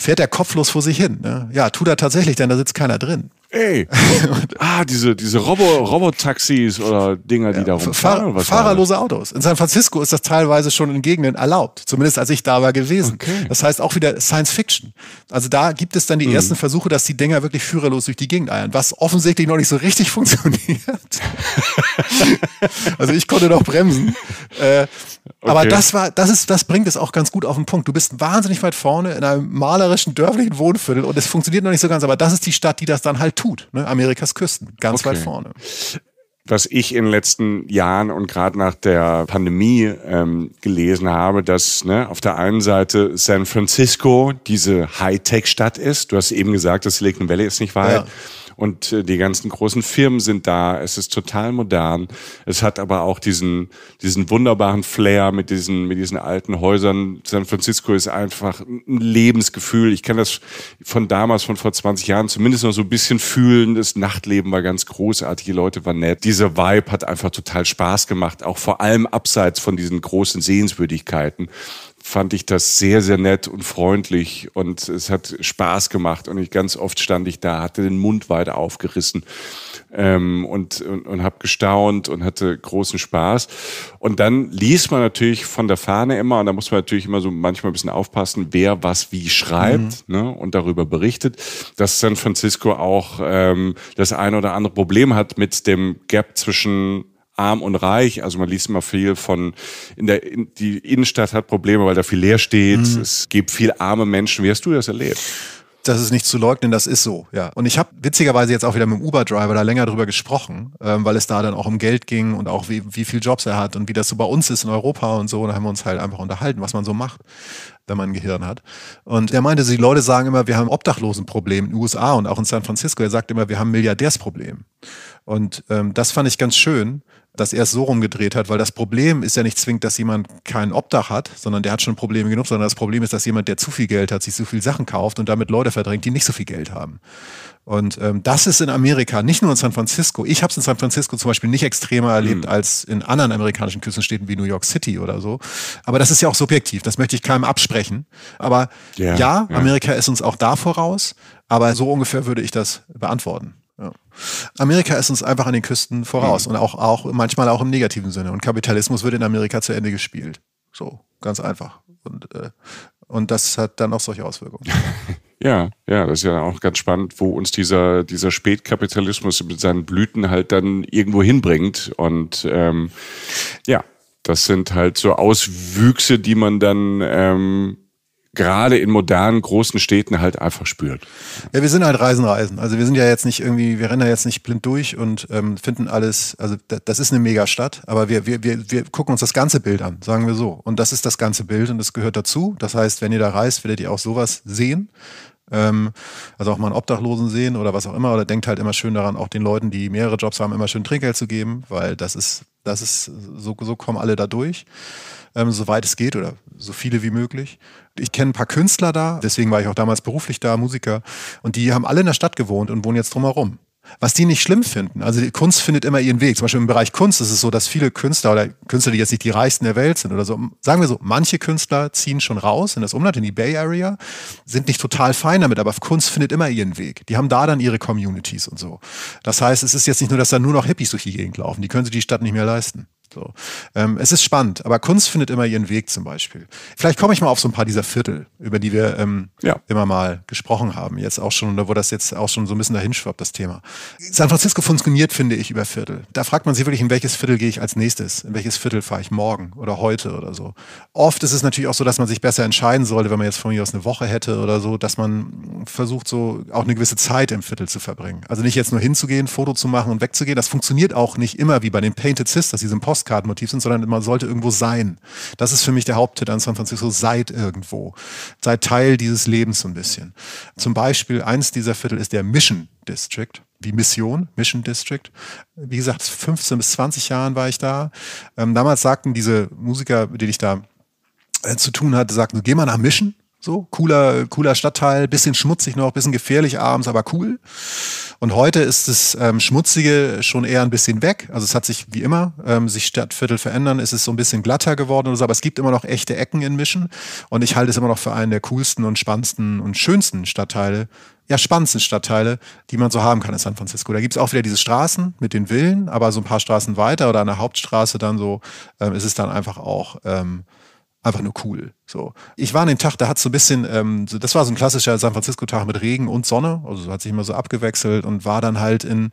fährt er kopflos vor sich hin. Ne? Ja, tut er tatsächlich, denn da sitzt keiner drin. Ey, ah, diese, diese Robo Robotaxis oder Dinger, die ja, da rumfahren. Fahr fahrerlose Autos. In San Francisco ist das teilweise schon in Gegenden erlaubt, zumindest als ich da war gewesen. Okay. Das heißt auch wieder Science Fiction. Also da gibt es dann die mhm. ersten Versuche, dass die Dinger wirklich führerlos durch die Gegend eiern, was offensichtlich noch nicht so richtig funktioniert. also ich konnte noch bremsen. Äh, okay. Aber das war, das ist, das bringt es auch ganz gut auf den Punkt. Du bist wahnsinnig weit vorne in einem Maler malerischen dörflichen Wohnviertel und es funktioniert noch nicht so ganz, aber das ist die Stadt, die das dann halt tut. Ne? Amerikas Küsten, ganz okay. weit vorne was ich in den letzten Jahren und gerade nach der Pandemie ähm, gelesen habe, dass ne, auf der einen Seite San Francisco diese Hightech-Stadt ist. Du hast eben gesagt, das Silicon Valley ist nicht weit. Ja und äh, die ganzen großen Firmen sind da. Es ist total modern. Es hat aber auch diesen, diesen wunderbaren Flair mit diesen, mit diesen alten Häusern. San Francisco ist einfach ein Lebensgefühl. Ich kann das von damals, von vor 20 Jahren zumindest noch so ein bisschen fühlen. Das Nachtleben war ganz großartig. Die Leute waren nett. Dieser Vibe hat einfach total Spaß gemacht. Auch vor allem abseits von diesen großen Sehenswürdigkeiten fand ich das sehr, sehr nett und freundlich und es hat Spaß gemacht. Und ich ganz oft stand ich da, hatte den Mund weit aufgerissen ähm, und, und, und habe gestaunt und hatte großen Spaß. Und dann liest man natürlich von der Fahne immer, und da muss man natürlich immer so manchmal ein bisschen aufpassen, wer was wie schreibt mhm. ne, und darüber berichtet, dass San Francisco auch ähm, das ein oder andere Problem hat mit dem Gap zwischen arm und reich. Also man liest immer viel von, in der, in, die Innenstadt hat Probleme, weil da viel leer steht. Mhm. Es gibt viel arme Menschen. Wie hast du das erlebt? Das ist nicht zu leugnen, das ist so, ja. Und ich habe witzigerweise jetzt auch wieder mit dem Uber-Driver da länger drüber gesprochen, ähm, weil es da dann auch um Geld ging und auch wie, wie viel Jobs er hat und wie das so bei uns ist in Europa und so. Und Da haben wir uns halt einfach unterhalten, was man so macht, wenn man ein Gehirn hat. Und er meinte, die Leute sagen immer, wir haben Obdachlosenproblem in den USA und auch in San Francisco. Er sagt immer, wir haben Milliardärsproblem. Und ähm, das fand ich ganz schön, dass er es so rumgedreht hat, weil das Problem ist ja nicht zwingend, dass jemand kein Obdach hat, sondern der hat schon Probleme genug, sondern das Problem ist, dass jemand, der zu viel Geld hat, sich zu viel Sachen kauft und damit Leute verdrängt, die nicht so viel Geld haben. Und ähm, das ist in Amerika, nicht nur in San Francisco. Ich habe es in San Francisco zum Beispiel nicht extremer erlebt mhm. als in anderen amerikanischen Küstenstädten wie New York City oder so. Aber das ist ja auch subjektiv, das möchte ich keinem absprechen. Aber ja, ja, ja. Amerika ist uns auch da voraus, aber so ungefähr würde ich das beantworten. Ja. Amerika ist uns einfach an den Küsten voraus mhm. und auch, auch manchmal auch im negativen Sinne. Und Kapitalismus wird in Amerika zu Ende gespielt. So, ganz einfach. Und, äh, und das hat dann auch solche Auswirkungen. Ja, ja, das ist ja auch ganz spannend, wo uns dieser, dieser Spätkapitalismus mit seinen Blüten halt dann irgendwo hinbringt. Und ähm, ja, das sind halt so Auswüchse, die man dann ähm, gerade in modernen großen Städten halt einfach spürt. Ja, wir sind halt Reisen, Reisen. Also wir sind ja jetzt nicht irgendwie, wir rennen ja jetzt nicht blind durch und ähm, finden alles, also das ist eine Megastadt, aber wir, wir, wir, wir gucken uns das ganze Bild an, sagen wir so. Und das ist das ganze Bild und das gehört dazu. Das heißt, wenn ihr da reist, werdet ihr auch sowas sehen. Ähm, also auch mal einen Obdachlosen sehen oder was auch immer. Oder denkt halt immer schön daran, auch den Leuten, die mehrere Jobs haben, immer schön Trinkgeld zu geben, weil das ist, das ist, so, so kommen alle da durch. Ähm, soweit es geht oder so viele wie möglich. Ich kenne ein paar Künstler da, deswegen war ich auch damals beruflich da, Musiker. Und die haben alle in der Stadt gewohnt und wohnen jetzt drumherum was die nicht schlimm finden. Also Kunst findet immer ihren Weg. Zum Beispiel im Bereich Kunst ist es so, dass viele Künstler oder Künstler, die jetzt nicht die reichsten der Welt sind oder so, sagen wir so, manche Künstler ziehen schon raus in das Umland, in die Bay Area, sind nicht total fein damit, aber Kunst findet immer ihren Weg. Die haben da dann ihre Communities und so. Das heißt, es ist jetzt nicht nur, dass da nur noch Hippies durch die Gegend laufen. Die können sich die Stadt nicht mehr leisten. So. Ähm, es ist spannend, aber Kunst findet immer ihren Weg zum Beispiel. Vielleicht komme ich mal auf so ein paar dieser Viertel, über die wir ähm, ja. immer mal gesprochen haben, jetzt auch schon, oder wo das jetzt auch schon so ein bisschen dahin schwappt, das Thema. San Francisco funktioniert, finde ich, über Viertel. Da fragt man sich wirklich, in welches Viertel gehe ich als nächstes? In welches Viertel fahre ich morgen oder heute oder so? Oft ist es natürlich auch so, dass man sich besser entscheiden sollte, wenn man jetzt von mir aus eine Woche hätte oder so, dass man versucht, so auch eine gewisse Zeit im Viertel zu verbringen. Also nicht jetzt nur hinzugehen, Foto zu machen und wegzugehen. Das funktioniert auch nicht immer wie bei den Painted Sisters, diesem Post Postkartenmotiv sind, sondern man sollte irgendwo sein. Das ist für mich der Haupthit an San Francisco. Seid irgendwo. Seid Teil dieses Lebens so ein bisschen. Zum Beispiel eins dieser Viertel ist der Mission District wie Mission, Mission District. Wie gesagt, 15 bis 20 Jahren war ich da. Ähm, damals sagten diese Musiker, die ich da äh, zu tun hatte, sagten, geh mal nach Mission. So, cooler, cooler Stadtteil, bisschen schmutzig noch, bisschen gefährlich abends, aber cool. Und heute ist das ähm, Schmutzige schon eher ein bisschen weg. Also es hat sich wie immer, ähm, sich Stadtviertel verändern, es ist so ein bisschen glatter geworden oder so, aber es gibt immer noch echte Ecken in Mischen. Und ich halte es immer noch für einen der coolsten und spannendsten und schönsten Stadtteile ja, spannendsten Stadtteile, die man so haben kann in San Francisco. Da gibt's auch wieder diese Straßen mit den Villen, aber so ein paar Straßen weiter oder an der Hauptstraße dann so ähm, ist es dann einfach auch ähm, einfach nur cool. So, ich war an dem Tag, da hat so ein bisschen, ähm, so, das war so ein klassischer San Francisco-Tag mit Regen und Sonne, also hat sich immer so abgewechselt und war dann halt in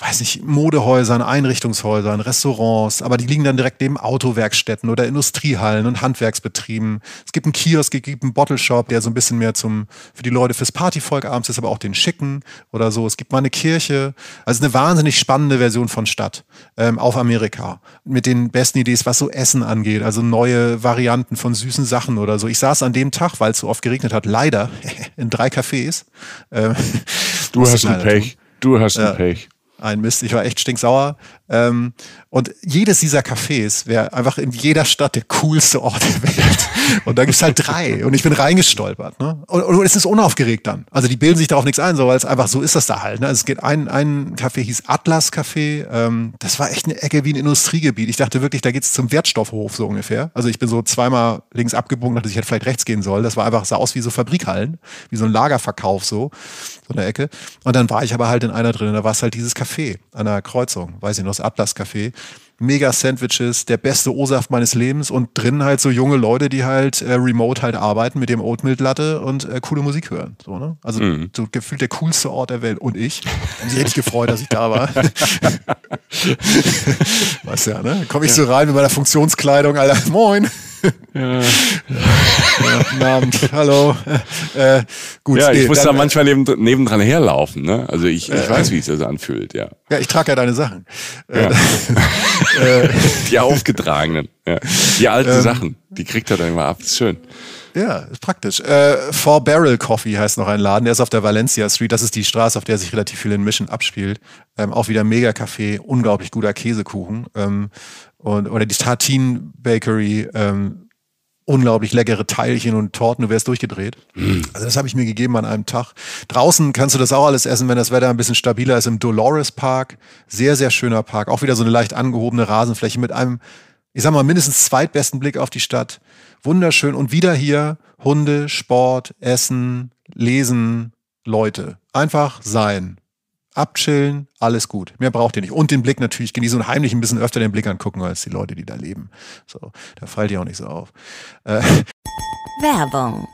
weiß nicht, Modehäusern, Einrichtungshäusern, Restaurants, aber die liegen dann direkt neben Autowerkstätten oder Industriehallen und Handwerksbetrieben. Es gibt einen Kiosk, es gibt einen Bottle Shop, der so ein bisschen mehr zum, für die Leute fürs Partyvolk abends ist, aber auch den schicken oder so. Es gibt mal eine Kirche. Also eine wahnsinnig spannende Version von Stadt ähm, auf Amerika. Mit den besten Ideen, was so Essen angeht, also neue Varianten von süßen Sachen oder so. Ich saß an dem Tag, weil es so oft geregnet hat, leider in drei Cafés. Ähm, du hast ein Pech. Du hast ein Pech ein Mist. Ich war echt stinksauer, ähm, und jedes dieser Cafés wäre einfach in jeder Stadt der coolste Ort der Welt. Und da gibt es halt drei. Und ich bin reingestolpert. Ne? Und, und, es ist unaufgeregt dann. Also die bilden sich darauf nichts ein, so, weil es einfach so ist das da halt. Ne? Also es geht ein, ein Café hieß Atlas Café. Ähm, das war echt eine Ecke wie ein Industriegebiet. Ich dachte wirklich, da geht es zum Wertstoffhof so ungefähr. Also ich bin so zweimal links abgebogen, dachte ich hätte vielleicht rechts gehen sollen. Das war einfach, sah aus wie so Fabrikhallen, wie so ein Lagerverkauf so, so eine Ecke. Und dann war ich aber halt in einer drin. Da war es halt dieses Café an der Kreuzung, weiß ich noch Ablasscafé. Mega Sandwiches, der beste O-Saft meines Lebens und drin halt so junge Leute, die halt äh, remote halt arbeiten mit dem oatmeal Latte und äh, coole Musik hören. So, ne? Also mhm. so gefühlt der coolste Ort der Welt und ich. Haben sich echt gefreut, dass ich da war. weißt ja, ne? Komme ich so rein mit meiner Funktionskleidung, Alter. Moin. Ja. ja. Abend, hallo. Äh, gut, ja, ich nee, muss dann, da äh, manchmal neben, nebendran herlaufen. Ne? Also ich, ich äh, weiß, wie es sich anfühlt, ja. Ja, ich trage ja deine Sachen. Ja. Äh, die aufgetragenen, ja. die alten ähm, Sachen, die kriegt er dann immer ab. Das ist schön. Ja, ist praktisch. Äh, Four Barrel Coffee heißt noch ein Laden. Der ist auf der Valencia Street. Das ist die Straße, auf der sich relativ viel in Mission abspielt. Ähm, auch wieder mega Café, unglaublich guter Käsekuchen. Ähm, und, oder die Tartine Bakery. Ähm, unglaublich leckere Teilchen und Torten, du wärst durchgedreht. Mhm. Also das habe ich mir gegeben an einem Tag. Draußen kannst du das auch alles essen, wenn das Wetter ein bisschen stabiler ist, im Dolores Park. Sehr, sehr schöner Park. Auch wieder so eine leicht angehobene Rasenfläche mit einem, ich sag mal, mindestens zweitbesten Blick auf die Stadt. Wunderschön. Und wieder hier Hunde, Sport, Essen, Lesen, Leute. Einfach sein. Abchillen, alles gut. Mehr braucht ihr nicht. Und den Blick natürlich genießen und heimlich ein bisschen öfter den Blick angucken als die Leute, die da leben. So, da fallt ihr auch nicht so auf. Äh. Werbung.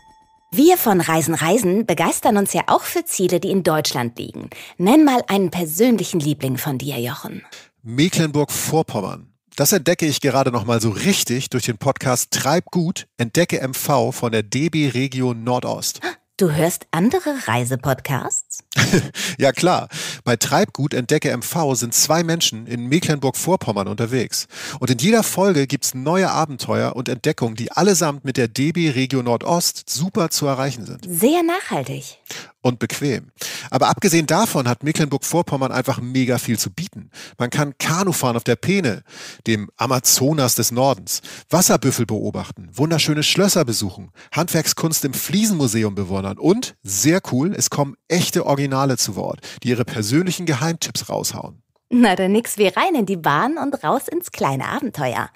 Wir von Reisen Reisen begeistern uns ja auch für Ziele, die in Deutschland liegen. Nenn mal einen persönlichen Liebling von dir, Jochen. Mecklenburg-Vorpommern. Das entdecke ich gerade noch mal so richtig durch den Podcast Treibgut entdecke MV von der DB Region Nordost. Du hörst andere Reisepodcasts? ja klar. Bei Treibgut Entdecke MV sind zwei Menschen in Mecklenburg-Vorpommern unterwegs. Und in jeder Folge gibt's neue Abenteuer und Entdeckungen, die allesamt mit der DB Region Nordost super zu erreichen sind. Sehr nachhaltig und bequem. Aber abgesehen davon hat Mecklenburg-Vorpommern einfach mega viel zu bieten. Man kann Kanu fahren auf der Peene, dem Amazonas des Nordens, Wasserbüffel beobachten, wunderschöne Schlösser besuchen, Handwerkskunst im Fliesenmuseum bewundern und, sehr cool, es kommen echte Originale zu Wort, die ihre persönlichen Geheimtipps raushauen. Na, dann nix wie rein in die Bahn und raus ins kleine Abenteuer.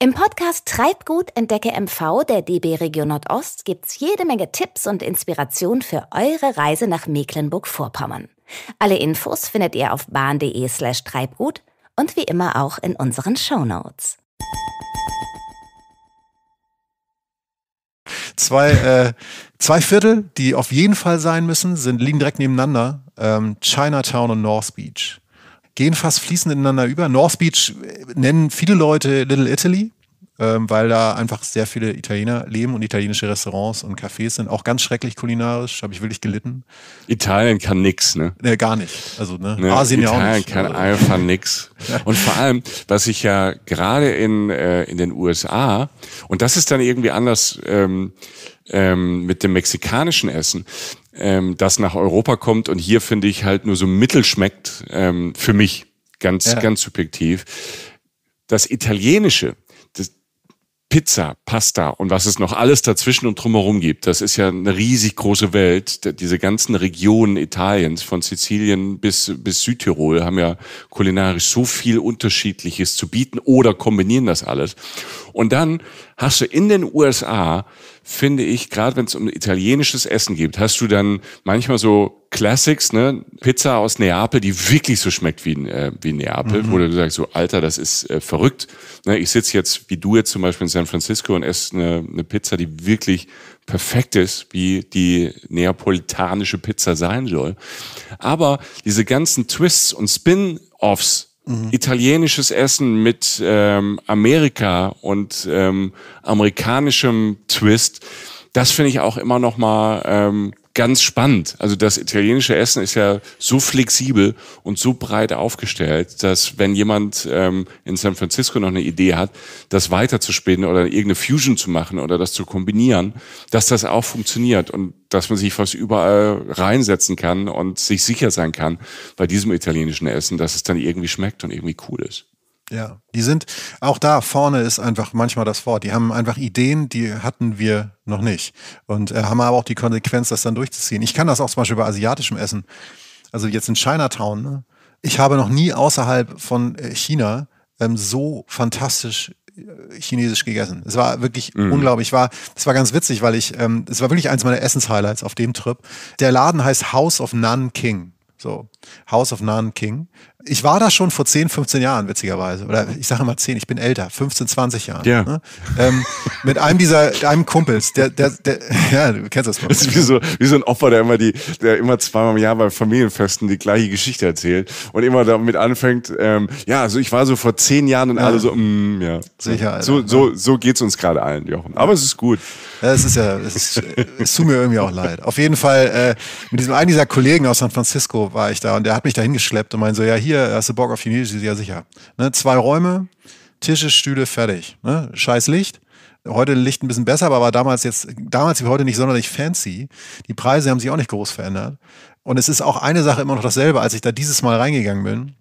Im Podcast Treibgut Entdecke MV der DB Region Nordost gibt's jede Menge Tipps und Inspiration für eure Reise nach Mecklenburg-Vorpommern. Alle Infos findet ihr auf bahn.de slash treibgut und wie immer auch in unseren Show Notes. Zwei, äh, zwei Viertel, die auf jeden Fall sein müssen, sind, liegen direkt nebeneinander. Ähm, Chinatown und North Beach gehen fast fließend ineinander über. North Beach äh, nennen viele Leute Little Italy ähm, weil da einfach sehr viele Italiener leben und italienische Restaurants und Cafés sind. Auch ganz schrecklich kulinarisch, habe ich wirklich gelitten. Italien kann nix, ne? Ne, gar nicht. Also, ne? ne Asien Italien ja auch nicht. Italien kann also. einfach nix. Und vor allem, was ich ja gerade in, äh, in den USA, und das ist dann irgendwie anders ähm, ähm, mit dem mexikanischen Essen, ähm, das nach Europa kommt und hier finde ich halt nur so mittel schmeckt, ähm, für mich ganz, ja. ganz subjektiv. Das Italienische Pizza, Pasta und was es noch alles dazwischen und drumherum gibt. Das ist ja eine riesig große Welt. Diese ganzen Regionen Italiens, von Sizilien bis, bis Südtirol, haben ja kulinarisch so viel Unterschiedliches zu bieten oder kombinieren das alles. Und dann hast du in den USA, finde ich, gerade wenn es um italienisches Essen geht, hast du dann manchmal so Classics, ne? Pizza aus Neapel, die wirklich so schmeckt wie, äh, wie Neapel, mhm. wo du sagst, so, Alter, das ist äh, verrückt. Ne, ich sitze jetzt, wie du jetzt zum Beispiel in San Francisco und esse eine, eine Pizza, die wirklich perfekt ist, wie die neapolitanische Pizza sein soll. Aber diese ganzen Twists und Spin-Offs, Mhm. italienisches Essen mit ähm, Amerika und ähm, amerikanischem Twist, das finde ich auch immer noch mal ähm, ganz spannend. Also das italienische Essen ist ja so flexibel und so breit aufgestellt, dass wenn jemand ähm, in San Francisco noch eine Idee hat, das weiterzuspinnen oder irgendeine Fusion zu machen oder das zu kombinieren, dass das auch funktioniert und dass man sich fast überall reinsetzen kann und sich sicher sein kann bei diesem italienischen Essen, dass es dann irgendwie schmeckt und irgendwie cool ist. Ja, die sind auch da vorne ist einfach manchmal das Wort. Die haben einfach Ideen, die hatten wir noch nicht und äh, haben aber auch die Konsequenz, das dann durchzuziehen. Ich kann das auch zum Beispiel bei asiatischem Essen. Also jetzt in Chinatown. Ne? Ich habe noch nie außerhalb von äh, China ähm, so fantastisch äh, chinesisch gegessen. Es war wirklich mhm. unglaublich. war, es war ganz witzig, weil ich, ähm, es war wirklich eins meiner Essenshighlights auf dem Trip. Der Laden heißt House of Nan King. So, House of Nan King. Ich war da schon vor 10, 15 Jahren, witzigerweise. Oder ich sage mal 10, ich bin älter, 15, 20 Jahre. Ja. Ne? Ähm, mit einem dieser, einem Kumpels, der, der, der, ja, du kennst das mal. Das ist wie so, wie so ein Opfer, der immer die, der immer zweimal im Jahr bei Familienfesten die gleiche Geschichte erzählt und immer damit anfängt, ähm, ja, also ich war so vor 10 Jahren und ja. alle so, mm, ja. Sicher. Alter, so, so, ne? so geht's uns gerade allen, Jochen. Aber es ist gut. Ja, es ist ja, es, es tut mir irgendwie auch leid. Auf jeden Fall, äh, mit diesem einen dieser Kollegen aus San Francisco war ich da und der hat mich da hingeschleppt und meinte so, ja, hier, hier, hast du Bock auf Chinesisch? Ja, sicher. Ne? Zwei Räume, Tische, Stühle, fertig. Ne? Scheiß Licht. Heute Licht ein bisschen besser, aber war damals jetzt, damals wie heute nicht sonderlich fancy. Die Preise haben sich auch nicht groß verändert. Und es ist auch eine Sache immer noch dasselbe, als ich da dieses Mal reingegangen bin.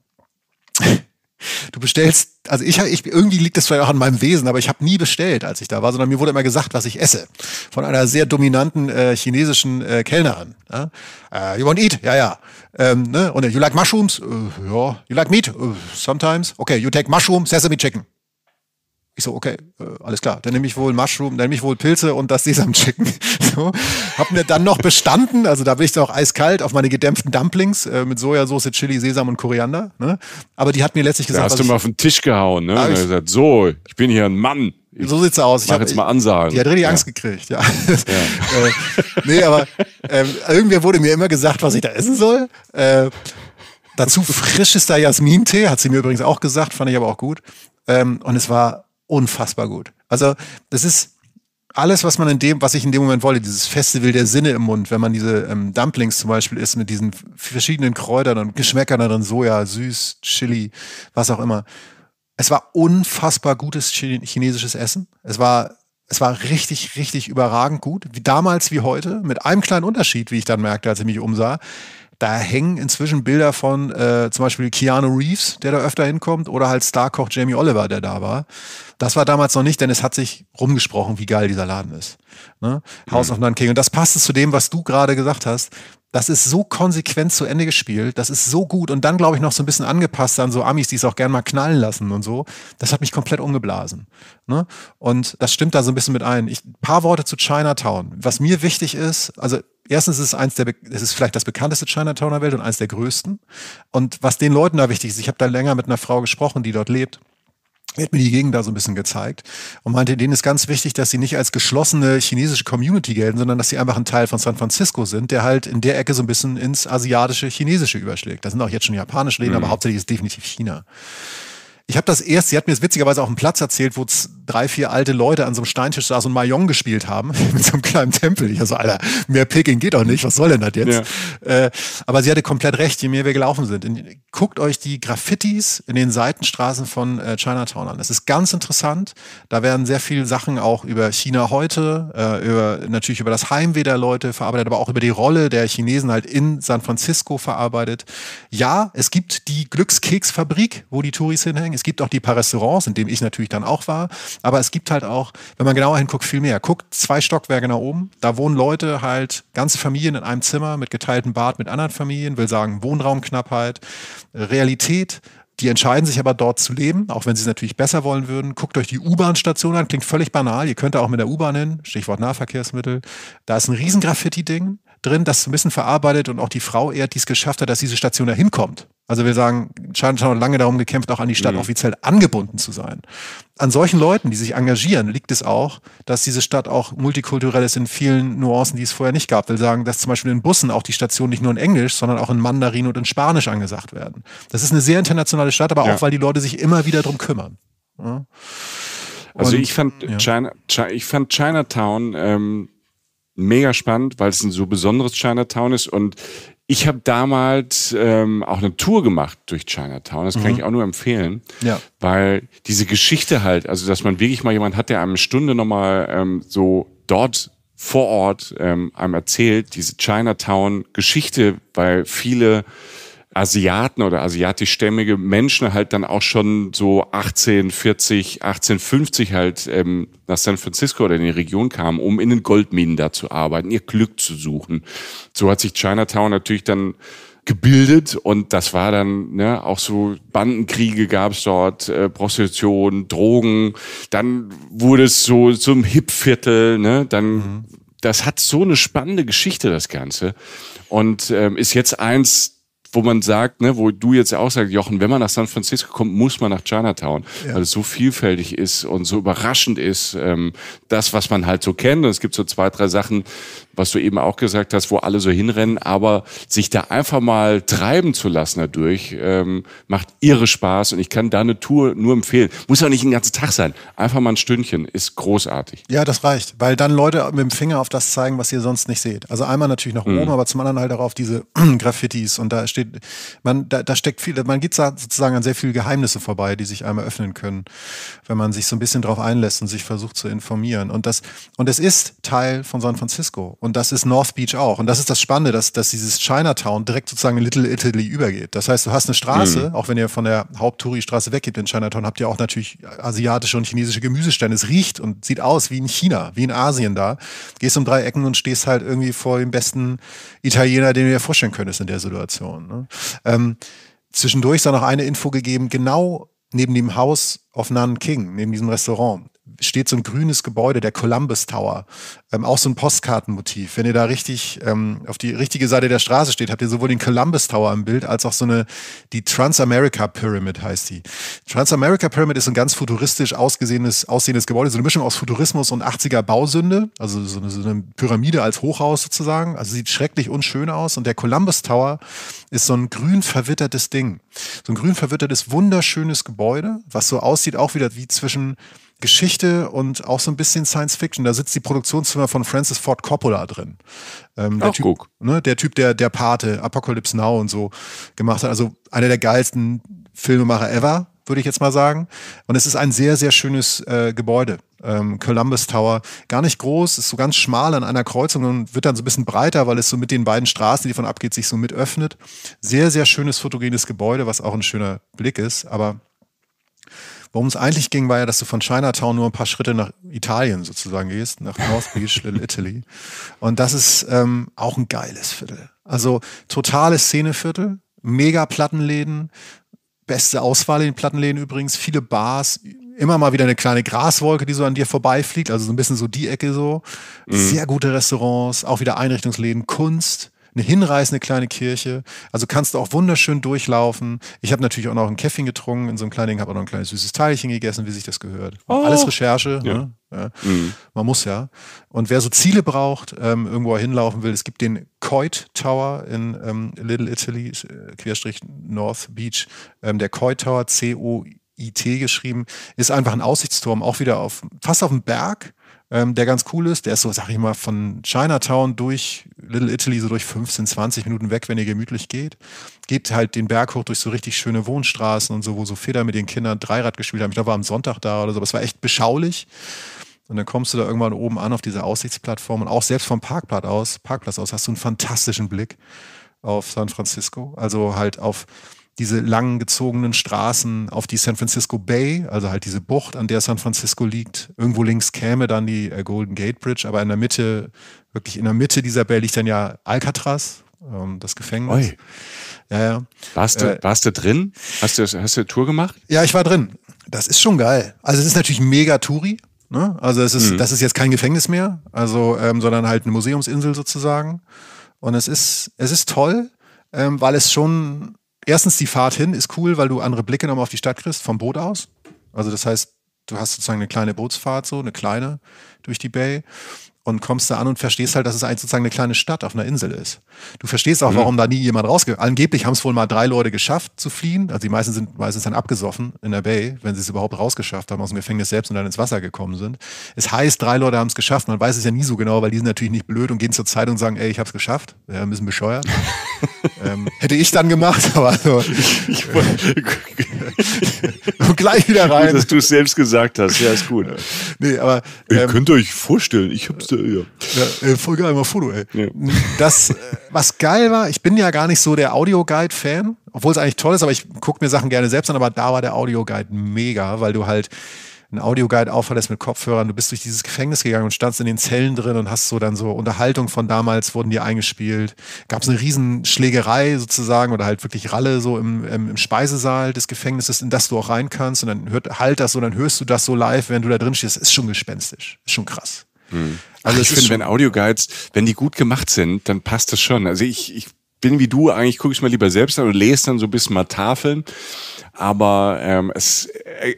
Du bestellst, also ich, ich irgendwie liegt das vielleicht auch an meinem Wesen, aber ich habe nie bestellt, als ich da war, sondern mir wurde immer gesagt, was ich esse. Von einer sehr dominanten äh, chinesischen äh, Kellnerin. Ja? Ne? Uh, äh, you want eat? Ja, ja. Ähm, ne? Und äh, you like mushrooms? Uh, ja. You like meat? Uh, sometimes. Okay, you take mushroom, sesame chicken. Ich so, okay, äh, alles klar, dann nehme ich wohl Mushroom, dann nehme ich wohl Pilze und das Sesamchicken. so, hab mir dann noch bestanden, also da bin ich auch eiskalt auf meine gedämpften Dumplings äh, mit Sojasauce, Chili, Sesam und Koriander. Ne? Aber die hat mir letztlich gesagt... Da hast du mal auf den Tisch gehauen ne? und ich gesagt, so, ich bin hier ein Mann. Ich so sieht's aus. Ich mach hab, jetzt mal Ansagen. Die hat richtig ja. Angst gekriegt, ja. ja. äh, nee, aber äh, irgendwer wurde mir immer gesagt, was ich da essen soll. Äh, dazu frischester Jasmin-Tee, hat sie mir übrigens auch gesagt, fand ich aber auch gut. Ähm, und es war unfassbar gut. Also, das ist alles, was man in dem, was ich in dem Moment wollte, dieses Festival der Sinne im Mund, wenn man diese ähm, Dumplings zum Beispiel isst mit diesen verschiedenen Kräutern und Geschmäckern darin, Soja, süß, Chili, was auch immer. Es war unfassbar gutes chinesisches Essen. Es war, es war richtig, richtig überragend gut. Wie damals wie heute, mit einem kleinen Unterschied, wie ich dann merkte, als ich mich umsah da hängen inzwischen Bilder von äh, zum Beispiel Keanu Reeves, der da öfter hinkommt, oder halt Starkoch Jamie Oliver, der da war. Das war damals noch nicht, denn es hat sich rumgesprochen, wie geil dieser Laden ist. Ne? Mhm. House of mhm. Nanking. Und das passte zu dem, was du gerade gesagt hast. Das ist so konsequent zu Ende gespielt, das ist so gut und dann, glaube ich, noch so ein bisschen angepasst an so Amis, die es auch gern mal knallen lassen und so. Das hat mich komplett umgeblasen. Ne? Und das stimmt da so ein bisschen mit ein. Ich, paar Worte zu Chinatown. Was mir wichtig ist, also Erstens ist es eins der, es ist vielleicht das bekannteste Chinatown der Welt und eins der größten. Und was den Leuten da wichtig ist, ich habe da länger mit einer Frau gesprochen, die dort lebt. Er hat mir die Gegend da so ein bisschen gezeigt und meinte, denen ist ganz wichtig, dass sie nicht als geschlossene chinesische Community gelten, sondern dass sie einfach ein Teil von San Francisco sind, der halt in der Ecke so ein bisschen ins asiatische, chinesische überschlägt. Da sind auch jetzt schon japanische Läden, mhm. aber hauptsächlich ist definitiv China. Ich habe das erst, sie hat mir das witzigerweise auch einen Platz erzählt, wo es drei, vier alte Leute an so einem Steintisch saßen und Mahjong gespielt haben, mit so einem kleinen Tempel. Ich also, Alter, mehr Peking geht doch nicht, was soll denn das jetzt? Ja. Äh, aber sie hatte komplett recht, je mehr wir gelaufen sind. In, guckt euch die Graffitis in den Seitenstraßen von äh, Chinatown an. Das ist ganz interessant. Da werden sehr viele Sachen auch über China heute, äh, über, natürlich über das Heimweh der Leute verarbeitet, aber auch über die Rolle der Chinesen halt in San Francisco verarbeitet. Ja, es gibt die Glückskeksfabrik, wo die Touris hinhängen. Es gibt auch die paar Restaurants, in dem ich natürlich dann auch war. Aber es gibt halt auch, wenn man genauer hinguckt, viel mehr. Guckt zwei Stockwerke nach oben, da wohnen Leute halt, ganze Familien in einem Zimmer mit geteiltem Bad mit anderen Familien, will sagen Wohnraumknappheit, Realität, die entscheiden sich aber dort zu leben, auch wenn sie es natürlich besser wollen würden. Guckt euch die U-Bahn-Station an, klingt völlig banal. Ihr könnt da auch mit der U-Bahn hin, Stichwort Nahverkehrsmittel. Da ist ein riesengraffiti ding drin, das ein bisschen verarbeitet und auch die Frau ehrt, die es geschafft hat, dass diese Station da hinkommt. Also wir sagen, Schadenschau hat lange darum gekämpft, auch an die Stadt mhm. offiziell angebunden zu sein. An solchen Leuten, die sich engagieren, liegt es auch, dass diese Stadt auch multikulturell ist in vielen Nuancen, die es vorher nicht gab. Wir sagen, dass zum Beispiel in Bussen auch die Stationen nicht nur in Englisch, sondern auch in Mandarin und in Spanisch angesagt werden. Das ist eine sehr internationale Stadt, aber ja. auch, weil die Leute sich immer wieder drum kümmern. Ja. Also und, ich fand ja. China, ich fand Chinatown ähm, mega spannend, weil es ein so besonderes Chinatown ist. Und ich habe damals ähm, auch eine Tour gemacht durch Chinatown. Das kann mhm. ich auch nur empfehlen, ja. weil diese Geschichte halt, also dass man wirklich mal jemand hat, der einem eine Stunde nochmal ähm, so dort vor Ort ähm, einem erzählt, diese Chinatown-Geschichte, weil viele Asiaten oder asiatischstämmige Menschen halt dann auch schon so 1840, 1850 halt ähm, nach San Francisco oder in die Region kamen, um in den Goldminen da zu arbeiten, ihr Glück zu suchen. So hat sich Chinatown natürlich dann gebildet und das war dann ne, auch so Bandenkriege gab es dort, äh, Prostitution, Drogen. Dann wurde es so zum so Hipviertel, ne? Dann mhm. das hat so eine spannende Geschichte das Ganze und ähm, ist jetzt eins wo man sagt, ne, wo du jetzt auch sagst, Jochen, wenn man nach San Francisco kommt, muss man nach Chinatown, ja. weil es so vielfältig ist und so überraschend ist, ähm, das, was man halt so kennt. Und es gibt so zwei, drei Sachen, was du eben auch gesagt hast, wo alle so hinrennen, aber sich da einfach mal treiben zu lassen dadurch, ähm, macht irre Spaß und ich kann da eine Tour nur empfehlen. Muss auch nicht den ganzen Tag sein, einfach mal ein Stündchen, ist großartig. Ja, das reicht, weil dann Leute mit dem Finger auf das zeigen, was ihr sonst nicht seht. Also einmal natürlich nach mhm. oben, aber zum anderen halt auch auf diese Graffitis und da steht steht, man, da, da steckt viel, man geht sozusagen an sehr viele Geheimnisse vorbei, die sich einmal öffnen können, wenn man sich so ein bisschen drauf einlässt und sich versucht zu informieren. Und das, und es ist Teil von San Francisco. Und das ist North Beach auch. Und das ist das Spannende, dass, dass dieses Chinatown direkt sozusagen in Little Italy übergeht. Das heißt, du hast eine Straße, mhm. auch wenn ihr von der Haupttouri-Straße weggeht in Chinatown, habt ihr auch natürlich asiatische und chinesische Gemüsestände. Es riecht und sieht aus wie in China, wie in Asien da. Gehst um drei Ecken und stehst halt irgendwie vor dem besten Italiener, den du dir vorstellen könntest in der Situation. Ne? Ähm, zwischendurch sei noch eine Info gegeben, genau neben dem Haus of Nan King, neben diesem Restaurant, steht so ein grünes Gebäude, der Columbus Tower. Ähm, auch so ein Postkartenmotiv. Wenn ihr da richtig ähm, auf die richtige Seite der Straße steht, habt ihr sowohl den Columbus Tower im Bild als auch so eine, die Transamerica Pyramid heißt die. Transamerica Pyramid ist ein ganz futuristisch ausgesehenes, aussehendes Gebäude, so eine Mischung aus Futurismus und 80er Bausünde, also so eine, so eine Pyramide als Hochhaus sozusagen. Also sieht schrecklich unschön aus. Und der Columbus Tower ist so ein grün verwittertes Ding. So ein grün verwittertes, wunderschönes Gebäude, was so aussieht, auch wieder wie zwischen Geschichte und auch so ein bisschen Science Fiction. Da sitzt die Produktionsfirma von Francis Ford Coppola drin. Ähm, der, Ach, typ, guck. Ne, der Typ, der der Pate, Apocalypse Now und so gemacht hat. Also einer der geilsten Filmemacher ever, würde ich jetzt mal sagen. Und es ist ein sehr, sehr schönes äh, Gebäude. Ähm, Columbus Tower, gar nicht groß, ist so ganz schmal an einer Kreuzung und wird dann so ein bisschen breiter, weil es so mit den beiden Straßen, die von abgeht, sich so mit öffnet. Sehr, sehr schönes fotogenes Gebäude, was auch ein schöner Blick ist. Aber Worum es eigentlich ging, war ja, dass du von Chinatown nur ein paar Schritte nach Italien sozusagen gehst, nach North Beach, Little Italy. Und das ist ähm, auch ein geiles Viertel. Also totales Szeneviertel, mega Plattenläden, beste Auswahl in den Plattenläden übrigens, viele Bars, immer mal wieder eine kleine Graswolke, die so an dir vorbeifliegt, also so ein bisschen so die Ecke so. Mhm. Sehr gute Restaurants, auch wieder Einrichtungsläden, Kunst eine hinreißende kleine Kirche. Also kannst du auch wunderschön durchlaufen. Ich habe natürlich auch noch einen Käffchen getrunken in so einem kleinen Ding, habe auch noch ein kleines süßes Teilchen gegessen, wie sich das gehört. Oh. Alles Recherche. Ja. Ne? Ja. Mhm. Man muss ja. Und wer so Ziele braucht, ähm, irgendwo hinlaufen will, es gibt den Coit Tower in ähm, Little Italy, äh, Querstrich North Beach. Ähm, der Coit Tower, C-O-I-T geschrieben, ist einfach ein Aussichtsturm, auch wieder auf, fast auf dem Berg ähm, der ganz cool ist. Der ist so, sag ich mal, von Chinatown durch Little Italy so durch 15, 20 Minuten weg, wenn ihr gemütlich geht. Geht halt den Berg hoch durch so richtig schöne Wohnstraßen und so, wo so Feder mit den Kindern Dreirad gespielt haben. Ich glaube, war am Sonntag da oder so, aber es war echt beschaulich. Und dann kommst du da irgendwann oben an auf diese Aussichtsplattform und auch selbst vom Parkplatz aus, Parkplatz aus hast du einen fantastischen Blick auf San Francisco. Also halt auf diese langen gezogenen Straßen auf die San Francisco Bay, also halt diese Bucht, an der San Francisco liegt. Irgendwo links käme dann die äh, Golden Gate Bridge, aber in der Mitte, wirklich in der Mitte dieser Bay liegt dann ja Alcatraz, ähm, das Gefängnis. Oi. Ja, ja. Warst du, äh, warst du drin? Hast du, hast du eine Tour gemacht? Ja, ich war drin. Das ist schon geil. Also es ist natürlich mega Touri. Ne? Also es ist, mhm. das ist jetzt kein Gefängnis mehr, also ähm, sondern halt eine Museumsinsel sozusagen. Und es ist, es ist toll, ähm, weil es schon erstens die Fahrt hin ist cool, weil du andere Blicke nochmal auf die Stadt kriegst, vom Boot aus. Also das heißt, du hast sozusagen eine kleine Bootsfahrt, so eine kleine durch die Bay und kommst da an und verstehst halt, dass es sozusagen eine kleine Stadt auf einer Insel ist. Du verstehst auch, mhm. warum da nie jemand rausgeht. Angeblich haben es wohl mal drei Leute geschafft zu fliehen. Also die meisten sind meistens dann abgesoffen in der Bay, wenn sie es überhaupt rausgeschafft haben aus dem Gefängnis selbst und dann ins Wasser gekommen sind. Es heißt, drei Leute haben es geschafft. Man weiß es ja nie so genau, weil die sind natürlich nicht blöd und gehen zur Zeit und sagen, ey, ich habe es geschafft. Ja, ein bescheuert. ähm, hätte ich dann gemacht, aber so. Also ich, und gleich wieder rein. Gut, dass du es selbst gesagt hast. Ja, ist gut. Nee, aber ähm, ihr könnt euch vorstellen, ich habe es ja. ja. Äh, voll geil, mal Foto, ey. Ja. Das, äh, was geil war, ich bin ja gar nicht so der Audioguide-Fan, obwohl es eigentlich toll ist, aber ich gucke mir Sachen gerne selbst an, aber da war der Audioguide mega, weil du halt einen Audioguide aufhattest mit Kopfhörern, du bist durch dieses Gefängnis gegangen und standst in den Zellen drin und hast so dann so Unterhaltung von damals wurden dir eingespielt. Gab es eine Riesenschlägerei sozusagen oder halt wirklich Ralle so im, im, im, Speisesaal des Gefängnisses, in das du auch rein kannst und dann hört halt das so, dann hörst du das so live, wenn du da drin stehst. Ist schon gespenstisch, ist schon krass. Mhm. Also Ach, ich finde, wenn Audioguides, wenn die gut gemacht sind, dann passt das schon. Also ich, ich bin wie du, eigentlich gucke ich mal lieber selbst an und lese dann so ein bisschen mal Tafeln. Aber ähm, es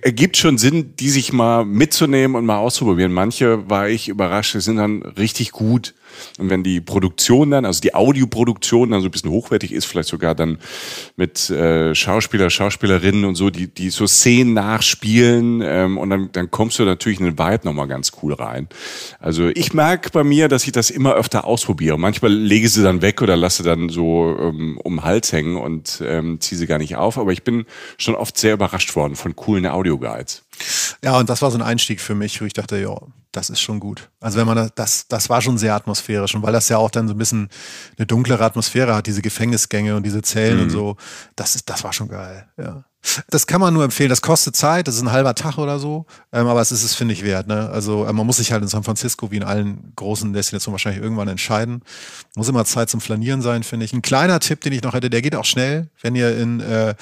ergibt schon Sinn, die sich mal mitzunehmen und mal auszuprobieren. Manche war ich überrascht, sind dann richtig gut. Und wenn die Produktion dann, also die Audioproduktion dann so ein bisschen hochwertig ist, vielleicht sogar dann mit äh, Schauspieler, Schauspielerinnen und so, die, die so Szenen nachspielen ähm, und dann, dann kommst du natürlich in den Vibe nochmal ganz cool rein. Also ich merke bei mir, dass ich das immer öfter ausprobiere. Manchmal lege sie dann weg oder lasse dann so ähm, um den Hals hängen und ähm, ziehe sie gar nicht auf, aber ich bin schon oft sehr überrascht worden von coolen Audioguides. Ja, und das war so ein Einstieg für mich, wo ich dachte, ja, das ist schon gut. Also wenn man das, das, das war schon sehr atmosphärisch und weil das ja auch dann so ein bisschen eine dunklere Atmosphäre hat, diese Gefängnisgänge und diese Zellen mhm. und so, das ist, das war schon geil, ja. Das kann man nur empfehlen. Das kostet Zeit, das ist ein halber Tag oder so, ähm, aber es ist es, finde ich, wert. Ne? Also äh, man muss sich halt in San Francisco wie in allen großen Destinationen wahrscheinlich irgendwann entscheiden. Muss immer Zeit zum Flanieren sein, finde ich. Ein kleiner Tipp, den ich noch hätte, der geht auch schnell, wenn ihr in äh,